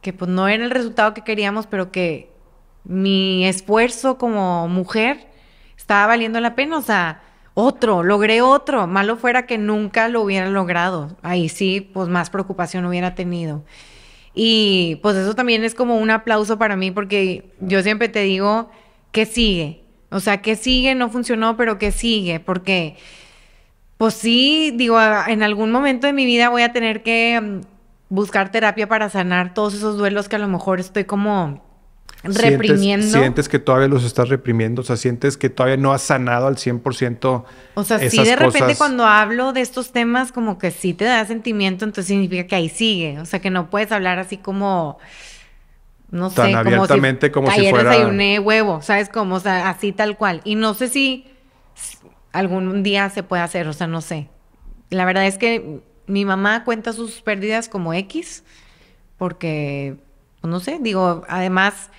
que pues no era el resultado que queríamos, pero que mi esfuerzo como mujer estaba valiendo la pena. O sea, otro, logré otro. Malo fuera que nunca lo hubiera logrado. Ahí sí, pues más preocupación hubiera tenido. Y pues eso también es como un aplauso para mí porque yo siempre te digo que sigue. O sea, que sigue, no funcionó, pero que sigue, porque pues sí, digo, en algún momento de mi vida voy a tener que mm, buscar terapia para sanar todos esos duelos que a lo mejor estoy como reprimiendo. Sientes, que todavía los estás reprimiendo, o sea, sientes que todavía no has sanado al 100%. O sea, si de repente cuando hablo de estos temas, como que sí te da sentimiento, entonces significa que ahí sigue, o sea, que no puedes hablar así como... No Tan abiertamente como si, como si fuera... desayuné eh, huevo, ¿sabes? Como, o sea, así tal cual. Y no sé si algún día se puede hacer, o sea, no sé. La verdad es que mi mamá cuenta sus pérdidas como X, porque pues, no sé, digo, además,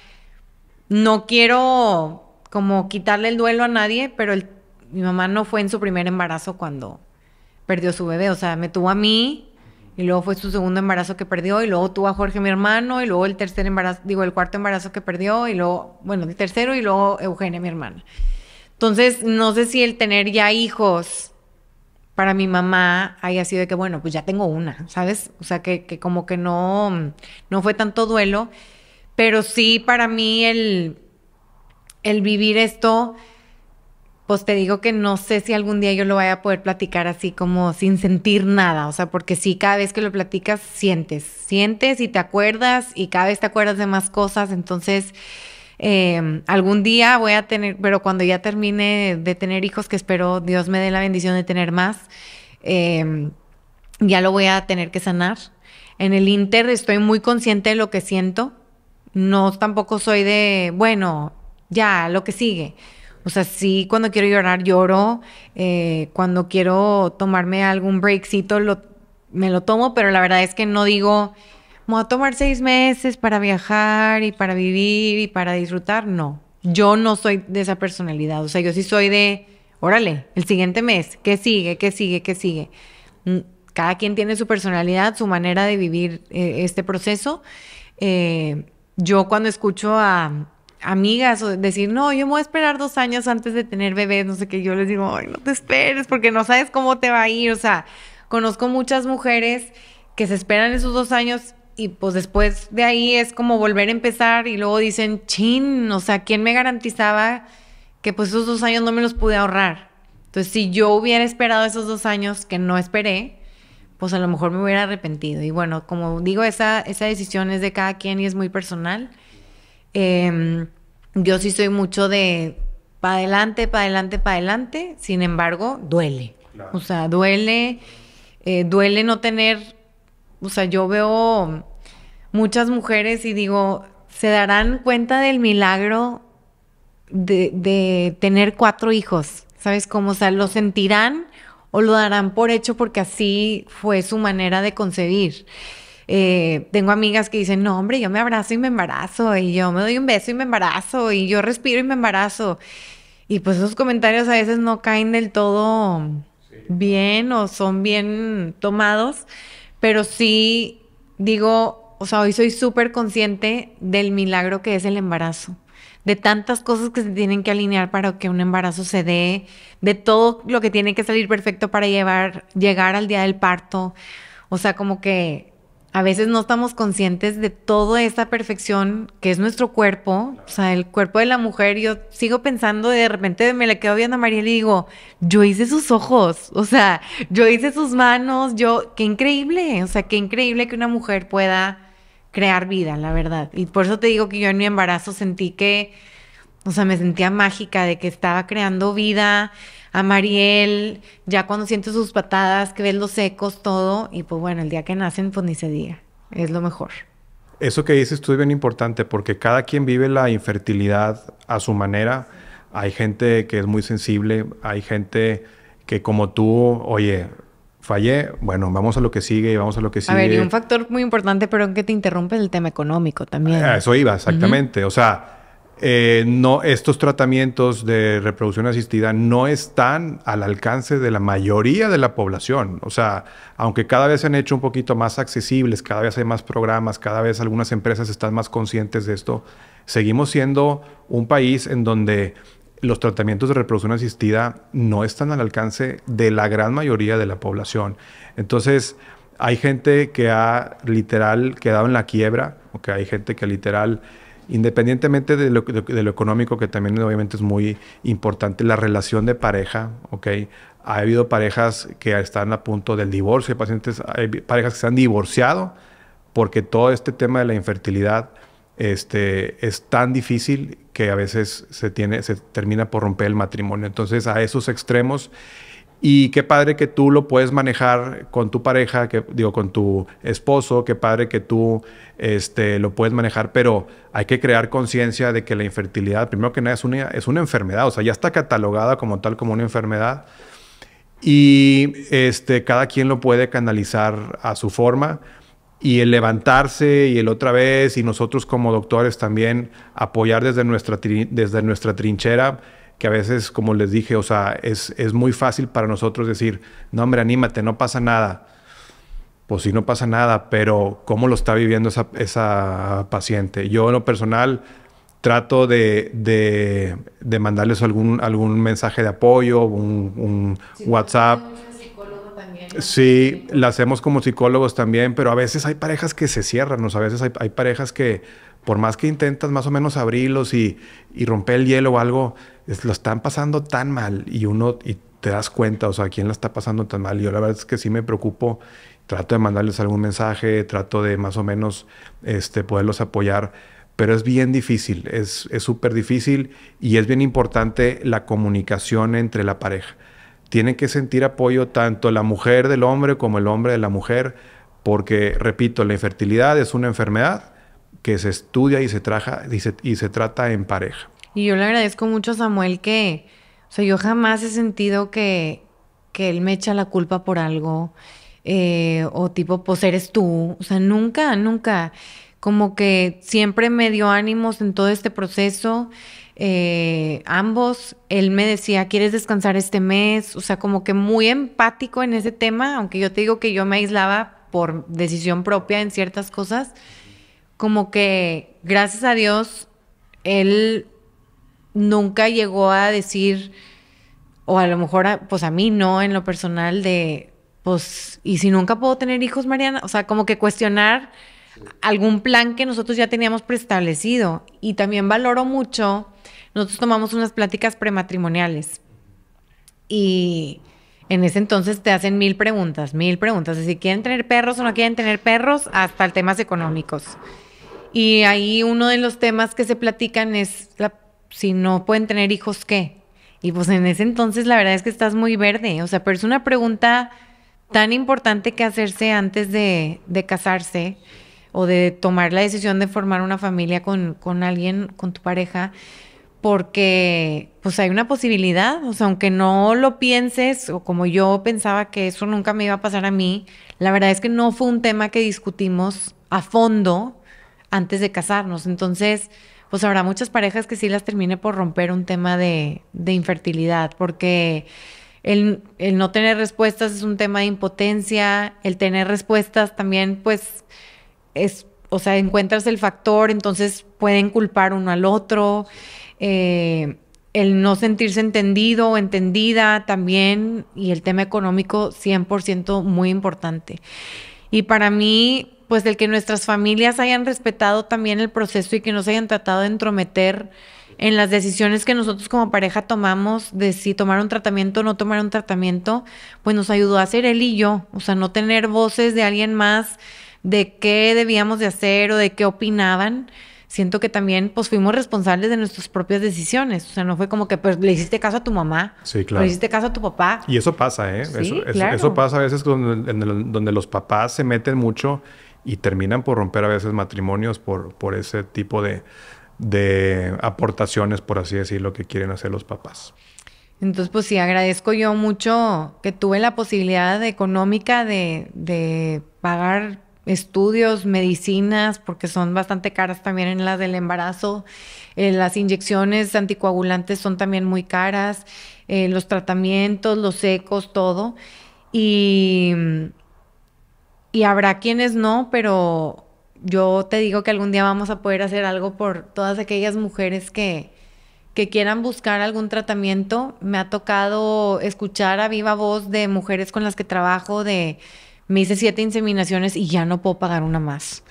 no quiero como quitarle el duelo a nadie, pero mi mamá no fue en su primer embarazo cuando perdió su bebé, o sea, me tuvo a mí y luego fue su segundo embarazo que perdió y luego tuvo a Jorge mi hermano y luego el tercer embarazo, digo, el cuarto embarazo que perdió y luego, bueno, el tercero y luego Eugenia mi hermana. Entonces, no sé si el tener ya hijos para mi mamá haya sido de que, bueno, pues ya tengo una, ¿sabes? O sea, que, como que no, no fue tanto duelo, pero sí para mí el, el vivir esto, pues te digo que no sé si algún día yo lo vaya a poder platicar así como sin sentir nada, o sea, porque sí, cada vez que lo platicas, sientes, sientes y te acuerdas y cada vez te acuerdas de más cosas, entonces Em, algún día voy a tener, pero cuando ya termine de tener hijos, que espero Dios me dé la bendición de tener más, em, ya lo voy a tener que sanar. En el Inter estoy muy consciente de lo que siento. No tampoco soy de, bueno, ya, lo que sigue. O sea, sí, cuando quiero llorar, lloro. Eh, cuando quiero tomarme algún breakcito, lo, me lo tomo, pero la verdad es que no digo, me voy a tomar seis meses para viajar y para vivir y para disfrutar. No, yo no soy de esa personalidad. O sea, yo sí soy de, órale, el siguiente mes, ¿qué sigue? ¿Qué sigue? ¿Qué sigue? Mm, cada quien tiene su personalidad, su manera de vivir eh, este proceso. Eh, yo cuando escucho a amigas decir, no, yo me voy a esperar dos años antes de tener bebés, no sé qué, yo les digo, no te esperes porque no sabes cómo te va a ir. O sea, conozco muchas mujeres que se esperan esos dos años y pues después de ahí es como volver a empezar y luego dicen, chin, o sea, ¿quién me garantizaba que pues esos dos años no me los pude ahorrar? Entonces, si yo hubiera esperado esos dos años que no esperé, pues a lo mejor me hubiera arrepentido. Y bueno, como digo, esa, esa decisión es de cada quien y es muy personal. Em, yo sí soy mucho de para adelante, para adelante, para adelante. Sin embargo, duele. O sea, duele. Eh, duele no tener o sea, yo veo muchas mujeres y digo, ¿se darán cuenta del milagro de, tener cuatro hijos? ¿Sabes cómo? O sea, ¿lo sentirán o lo darán por hecho porque así fue su manera de concebir? Eh, tengo amigas que dicen, no, hombre, yo me abrazo y me embarazo, y yo me doy un beso y me embarazo, y yo respiro y me embarazo. Y pues esos comentarios a veces no caen del todo bien o son bien tomados, pero sí digo, o sea, hoy soy súper consciente del milagro que es el embarazo, de tantas cosas que se tienen que alinear para que un embarazo se dé, de todo lo que tiene que salir perfecto para llevar, llegar al día del parto. O sea, como que a veces no estamos conscientes de toda esta perfección que es nuestro cuerpo, o sea, el cuerpo de la mujer, yo sigo pensando y de repente me le quedo viendo a María y digo, yo hice sus ojos, o sea, yo hice sus manos, yo, qué increíble, o sea, qué increíble que una mujer pueda crear vida, la verdad. Y por eso te digo que yo en mi embarazo sentí que, o sea, me sentía mágica de que estaba creando vida, a Mariel, ya cuando sientes sus patadas, que ves los secos, todo, y pues bueno, el día que nacen, pues ni se diga, es lo mejor. Eso que dices tú es bien importante porque cada quien vive la infertilidad a su manera. Hay gente que es muy sensible, hay gente que como tú, oye, fallé, bueno, vamos a lo que sigue, y vamos a lo que sigue. A ver, y un factor muy importante, pero que te interrumpe el tema económico también. eso iba, exactamente. O sea, eh, no, estos tratamientos de reproducción asistida no están al alcance de la mayoría de la población. O sea, aunque cada vez se han hecho un poquito más accesibles, cada vez hay más programas, cada vez algunas empresas están más conscientes de esto, seguimos siendo un país en donde los tratamientos de reproducción asistida no están al alcance de la gran mayoría de la población. Entonces, hay gente que ha literal quedado en la quiebra, que hay gente que literal independientemente de lo, económico, que también obviamente es muy importante, la relación de pareja, ¿ok? Ha habido parejas que están a punto del divorcio, hay, pacientes, parejas que se han divorciado porque todo este tema de la infertilidad este, es tan difícil que a veces se, tiene, se termina por romper el matrimonio. Entonces, a esos extremos y qué padre que tú lo puedes manejar con tu pareja, que, digo, con tu esposo, qué padre que tú este, lo puedes manejar, pero hay que crear conciencia de que la infertilidad, primero que nada, es una, es una enfermedad, o sea, ya está catalogada como tal, como una enfermedad. Y este, cada quien lo puede canalizar a su forma. Y el levantarse y el otra vez, y nosotros como doctores también apoyar desde nuestra, desde nuestra trinchera que a veces, como les dije, o sea, es, muy fácil para nosotros decir, no, hombre, anímate, no pasa nada. Pues sí, no pasa nada, pero ¿cómo lo está viviendo esa, paciente? Yo en lo personal trato de, mandarles algún, algún mensaje de apoyo, un, WhatsApp. Sí, lo hacemos como psicólogos también, pero a veces hay parejas que se cierran, sea a veces hay, parejas que, por más que intentas más o menos abrirlos y, y romper el hielo o algo, lo están pasando tan mal y uno y te das cuenta, o sea, quién la está pasando tan mal. yo la verdad es que sí me preocupo, trato de mandarles algún mensaje, trato de más o menos este, poderlos apoyar, pero es bien difícil, es súper difícil y es bien importante la comunicación entre la pareja. Tienen que sentir apoyo tanto la mujer del hombre como el hombre de la mujer, porque, repito, la infertilidad es una enfermedad que se estudia y se, y se trata en pareja. Y yo le agradezco mucho a Samuel que, o sea, yo jamás he sentido que, que él me echa la culpa por algo, eh, o tipo, pues eres tú, o sea, nunca, nunca. Como que siempre me dio ánimos en todo este proceso. Eh, ambos, él me decía, ¿quieres descansar este mes? O sea, como que muy empático en ese tema, aunque yo te digo que yo me aislaba por decisión propia en ciertas cosas, como que gracias a Dios, él nunca llegó a decir, o a lo mejor, pues a mí no, en lo personal, de, pues, ¿y si nunca puedo tener hijos, Mariana? O sea, como que cuestionar algún plan que nosotros ya teníamos preestablecido. Y también valoro mucho, nosotros tomamos unas pláticas prematrimoniales. Y en ese entonces te hacen mil preguntas, mil preguntas, de si quieren tener perros o no quieren tener perros, hasta temas económicos. Y ahí uno de los temas que se platican es la si no pueden tener hijos, ¿qué? Y pues en ese entonces la verdad es que estás muy verde, o sea, pero es una pregunta tan importante que hacerse antes de, de casarse o de tomar la decisión de formar una familia con, con, alguien, con tu pareja, porque pues hay una posibilidad, o sea, aunque no lo pienses o como yo pensaba que eso nunca me iba a pasar a mí, la verdad es que no fue un tema que discutimos a fondo antes de casarnos. Entonces, pues habrá muchas parejas que sí las termine por romper un tema de, infertilidad, porque el, no tener respuestas es un tema de impotencia, el tener respuestas también, pues, es, o sea, encuentras el factor, entonces pueden culpar uno al otro. Eh, el no sentirse entendido o entendida también y el tema económico 100% muy importante. Y para mí pues el que nuestras familias hayan respetado también el proceso y que no se hayan tratado de entrometer en las decisiones que nosotros como pareja tomamos de si tomar un tratamiento o no tomar un tratamiento, pues nos ayudó a hacer él y yo, o sea, no tener voces de alguien más de qué debíamos de hacer o de qué opinaban. Siento que también pues fuimos responsables de nuestras propias decisiones, o sea, no fue como que pues, le hiciste caso a tu mamá, sí, claro. le hiciste caso a tu papá. Y eso pasa, ¿eh? eso, claro. eso, pasa a veces donde los papás se meten mucho y terminan por romper a veces matrimonios por, por ese tipo de, aportaciones, por así decirlo, que quieren hacer los papás. Entonces, pues sí, agradezco yo mucho que tuve la posibilidad económica de, pagar estudios, medicinas, porque son bastante caras también en las del embarazo. Eh, las inyecciones anticoagulantes son también muy caras, eh, los tratamientos, los ecos, todo. Y y habrá quienes no, pero yo te digo que algún día vamos a poder hacer algo por todas aquellas mujeres que, que quieran buscar algún tratamiento. Me ha tocado escuchar a viva voz de mujeres con las que trabajo de me hice siete inseminaciones y ya no puedo pagar una más.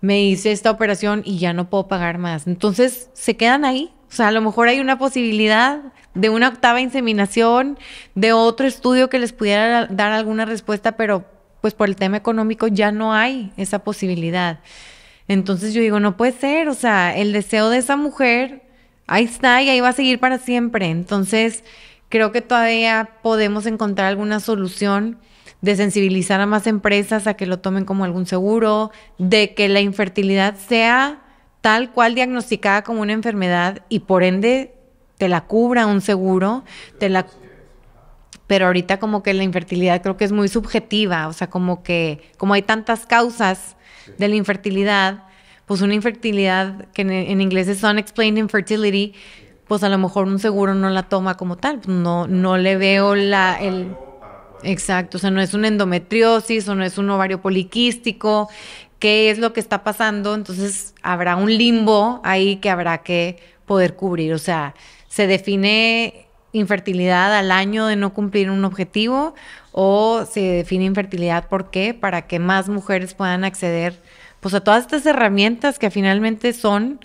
Me hice esta operación y ya no puedo pagar más. Entonces, se quedan ahí. O sea, a lo mejor hay una posibilidad de una octava inseminación, de otro estudio que les pudiera dar alguna respuesta, pero pues por el tema económico ya no hay esa posibilidad. Entonces yo digo, no puede ser, o sea, el deseo de esa mujer ahí está y ahí va a seguir para siempre. Entonces creo que todavía podemos encontrar alguna solución de sensibilizar a más empresas a que lo tomen como algún seguro, de que la infertilidad sea tal cual diagnosticada como una enfermedad y por ende te la cubra un seguro, te la pero ahorita como que la infertilidad creo que es muy subjetiva, o sea, como que como hay tantas causas de la infertilidad, pues una infertilidad que en, inglés es unexplained infertility, pues a lo mejor un seguro no la toma como tal, pues no no le veo la el Exacto, o sea, no es una endometriosis o no es un ovario poliquístico, qué es lo que está pasando, entonces habrá un limbo ahí que habrá que poder cubrir, o sea, se define infertilidad al año de no cumplir un objetivo o se define infertilidad por qué, para que más mujeres puedan acceder pues a todas estas herramientas que finalmente son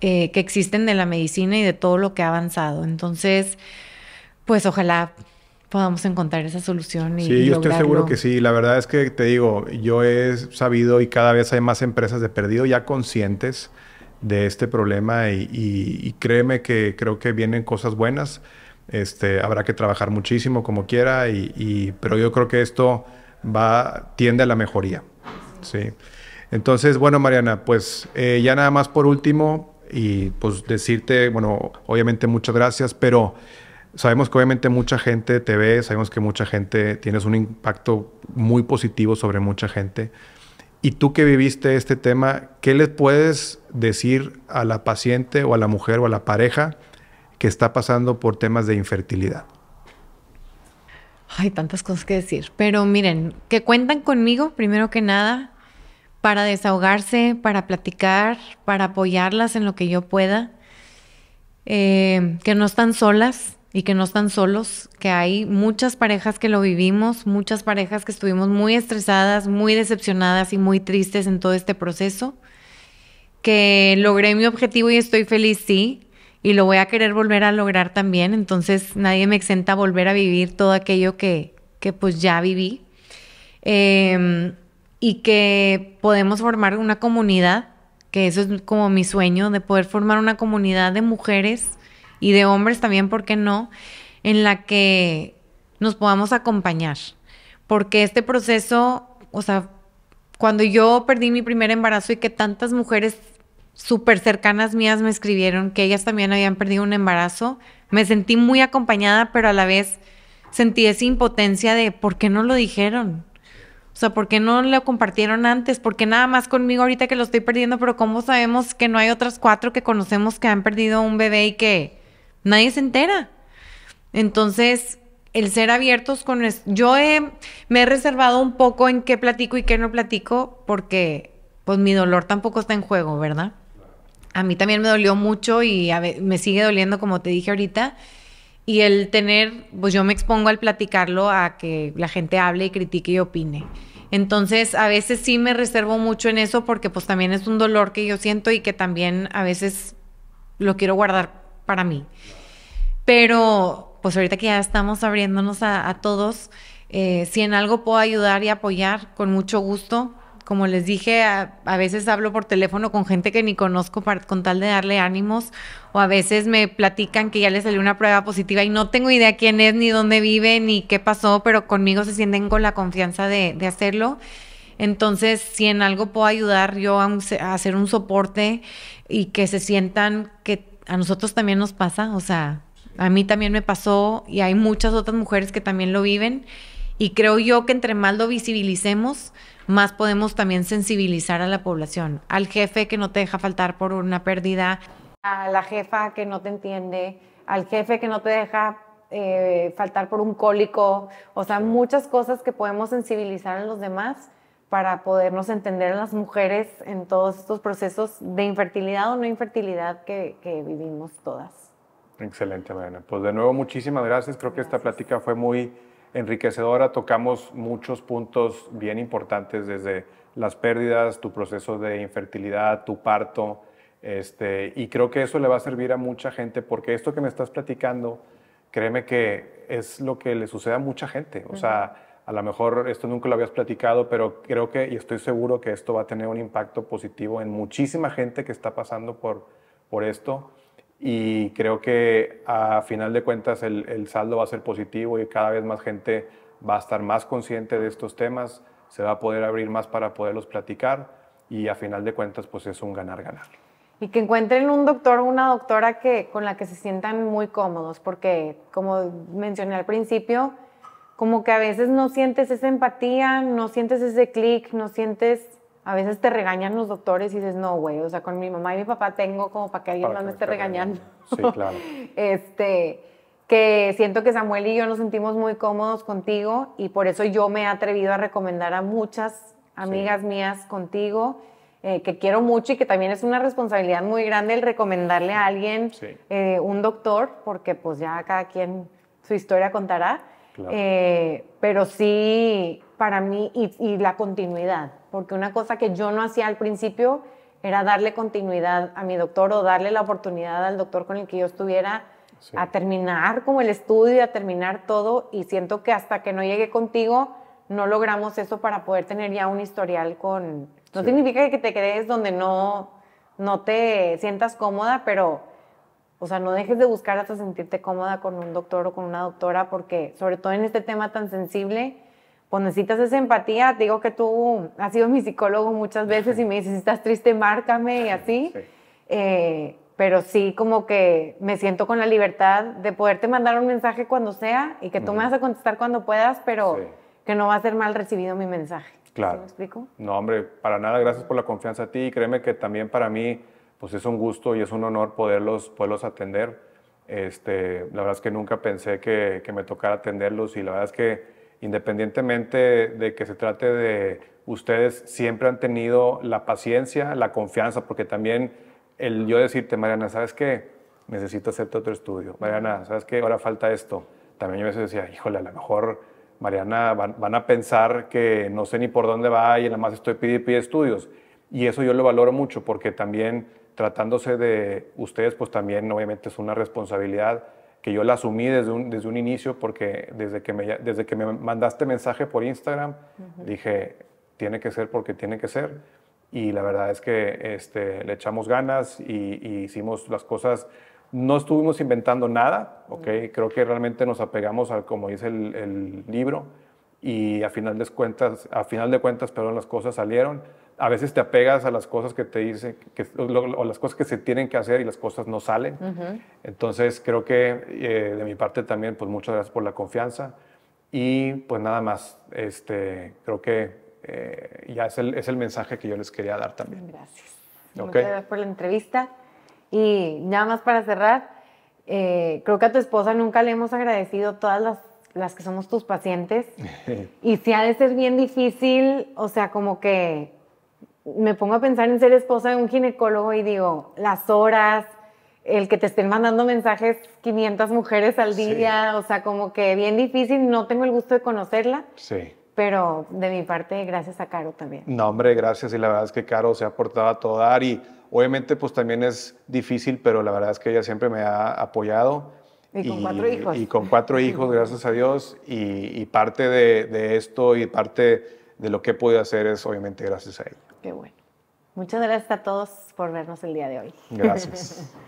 eh, que existen de la medicina y de todo lo que ha avanzado. Entonces, pues ojalá podamos encontrar esa solución. Y, sí, yo estoy seguro que sí. La verdad es que te digo, yo he sabido y cada vez hay más empresas de perdido ya conscientes de este problema y, y créeme que creo que vienen cosas buenas. Este, habrá que trabajar muchísimo como quiera, pero yo creo que esto va, tiende a la mejoría. Sí. Entonces, bueno, Mariana, pues eh, ya nada más por último, y pues decirte, bueno, obviamente muchas gracias, pero sabemos que obviamente mucha gente te ve, sabemos que mucha gente, tienes un impacto muy positivo sobre mucha gente. Y tú que viviste este tema, ¿qué les puedes decir a la paciente o a la mujer o a la pareja que está pasando por temas de infertilidad. Hay tantas cosas que decir, pero miren, que cuentan conmigo primero que nada para desahogarse, para platicar, para apoyarlas en lo que yo pueda, eh, que no están solas y que no están solos, que hay muchas parejas que lo vivimos, muchas parejas que estuvimos muy estresadas, muy decepcionadas y muy tristes en todo este proceso, que logré mi objetivo y estoy feliz, sí, y lo voy a querer volver a lograr también, entonces nadie me exenta volver a vivir todo aquello que, pues ya viví. Em, y que podemos formar una comunidad, que eso es como mi sueño, de poder formar una comunidad de mujeres y de hombres también, ¿por qué no? En la que nos podamos acompañar, porque este proceso, o sea, cuando yo perdí mi primer embarazo y que tantas mujeres súper cercanas mías me escribieron que ellas también habían perdido un embarazo. Me sentí muy acompañada, pero a la vez sentí esa impotencia de por qué no lo dijeron. O sea, ¿por qué no lo compartieron antes? ¿Por qué nada más conmigo ahorita que lo estoy perdiendo? Pero ¿cómo sabemos que no hay otras cuatro que conocemos que han perdido un bebé y que nadie se entera? Entonces, el ser abiertos con... Yo me he reservado un poco en qué platico y qué no platico porque pues mi dolor tampoco está en juego, ¿verdad? a mí también me dolió mucho y me sigue doliendo, como te dije ahorita. Y el tener, pues yo me expongo al platicarlo a que la gente hable y critique y opine. Entonces, a veces sí me reservo mucho en eso porque pues también es un dolor que yo siento y que también a veces lo quiero guardar para mí. Pero pues ahorita que ya estamos abriéndonos a, todos, eh, si en algo puedo ayudar y apoyar, con mucho gusto como les dije, a, veces hablo por teléfono con gente que ni conozco para, con tal de darle ánimos, o a veces me platican que ya le salió una prueba positiva y no tengo idea quién es, ni dónde vive, ni qué pasó, pero conmigo se sienten con la confianza de, hacerlo. Entonces, si en algo puedo ayudar yo a, hacer un soporte y que se sientan que a nosotros también nos pasa, o sea, a mí también me pasó y hay muchas otras mujeres que también lo viven y creo yo que entre más lo visibilicemos, más podemos también sensibilizar a la población, al jefe que no te deja faltar por una pérdida, a la jefa que no te entiende, al jefe que no te deja eh, faltar por un cólico, o sea, muchas cosas que podemos sensibilizar a los demás para podernos entender a las mujeres en todos estos procesos de infertilidad o no infertilidad que, vivimos todas. Excelente, Mariana. Pues de nuevo, muchísimas gracias. Creo que esta plática fue muy enriquecedora. Tocamos muchos puntos bien importantes desde las pérdidas, tu proceso de infertilidad, tu parto. Este, y creo que eso le va a servir a mucha gente porque esto que me estás platicando, créeme que es lo que le sucede a mucha gente. O sea, a lo mejor esto nunca lo habías platicado, pero creo que y estoy seguro que esto va a tener un impacto positivo en muchísima gente que está pasando por, por esto y creo que a final de cuentas el, saldo va a ser positivo y cada vez más gente va a estar más consciente de estos temas, se va a poder abrir más para poderlos platicar y a final de cuentas pues es un ganar-ganar. Y que encuentren un doctor o una doctora que, con la que se sientan muy cómodos, porque como mencioné al principio, como que a veces no sientes esa empatía, no sientes ese clic, no sientes a veces te regañan los doctores y dices, no, güey, o sea, con mi mamá y mi papá tengo como para que alguien no más me esté regañando. Sí, claro. este, que siento que Samuel y yo nos sentimos muy cómodos contigo y por eso yo me he atrevido a recomendar a muchas amigas mías contigo. Eh, que quiero mucho y que también es una responsabilidad muy grande el recomendarle a alguien eh, un doctor, porque pues ya cada quien su historia contará. Claro. Eh, pero sí, para mí y, la continuidad, porque una cosa que yo no hacía al principio era darle continuidad a mi doctor o darle la oportunidad al doctor con el que yo estuviera a terminar como el estudio, a terminar todo y siento que hasta que no llegué contigo no logramos eso para poder tener ya un historial con... No significa que te quedes donde no, no te sientas cómoda, pero, o sea, no dejes de buscar hasta sentirte cómoda con un doctor o con una doctora, porque sobre todo en este tema tan sensible, cuando pues, necesitas esa empatía, te digo que tú has sido mi psicólogo muchas veces y me dices, si estás triste, márcame y así. Eh, pero sí como que me siento con la libertad de poderte mandar un mensaje cuando sea y que tú me vas a contestar cuando puedas, pero que no va a ser mal recibido mi mensaje. Claro. ¿Me explico? No, hombre, para nada, gracias por la confianza a ti y créeme que también para mí pues es un gusto y es un honor poderlos, poderlos atender. Este, la verdad es que nunca pensé que, que me tocara atenderlos y la verdad es que independientemente de que se trate de ustedes, siempre han tenido la paciencia, la confianza, porque también el yo decirte, Mariana, ¿sabes qué? Necesito hacerte otro estudio. Mariana, ¿sabes qué? Ahora falta esto. También yo me veces decía, híjole, a lo mejor Mariana van, a pensar que no sé ni por dónde va y nada más estoy pidiendo estudios. Y eso yo lo valoro mucho porque también tratándose de ustedes, pues también obviamente es una responsabilidad que yo la asumí desde un, desde un inicio porque desde que, me, desde que me mandaste mensaje por Instagram, dije, tiene que ser porque tiene que ser. Y la verdad es que este, le echamos ganas y, hicimos las cosas. No estuvimos inventando nada, Creo que realmente nos apegamos a como dice el, libro y a final de cuentas, a final de cuentas, las cosas salieron a veces te apegas a las cosas que te dicen, que, o, las cosas que se tienen que hacer y las cosas no salen. Entonces, creo que eh, de mi parte también, pues muchas gracias por la confianza. Y pues nada más, este, creo que eh, ya es el, es el, mensaje que yo les quería dar también. Gracias. gracias por la entrevista. Y nada más para cerrar, eh, creo que a tu esposa nunca le hemos agradecido todas las las que somos tus pacientes. y si ha de ser bien difícil, o sea, como que me pongo a pensar en ser esposa de un ginecólogo y digo, las horas, el que te estén mandando mensajes 500 mujeres al día, o sea, como que bien difícil, no tengo el gusto de conocerla. Sí. Pero de mi parte, gracias a Caro también. No, hombre, gracias. Y la verdad es que Caro se ha aportado a todo dar y obviamente pues también es difícil, pero la verdad es que ella siempre me ha apoyado. Y con cuatro hijos. Y con cuatro hijos, gracias a Dios. Y, parte de, de esto y parte de lo que he podido hacer es obviamente gracias a ella. Qué bueno. Muchas gracias a todos por vernos el día de hoy. Gracias.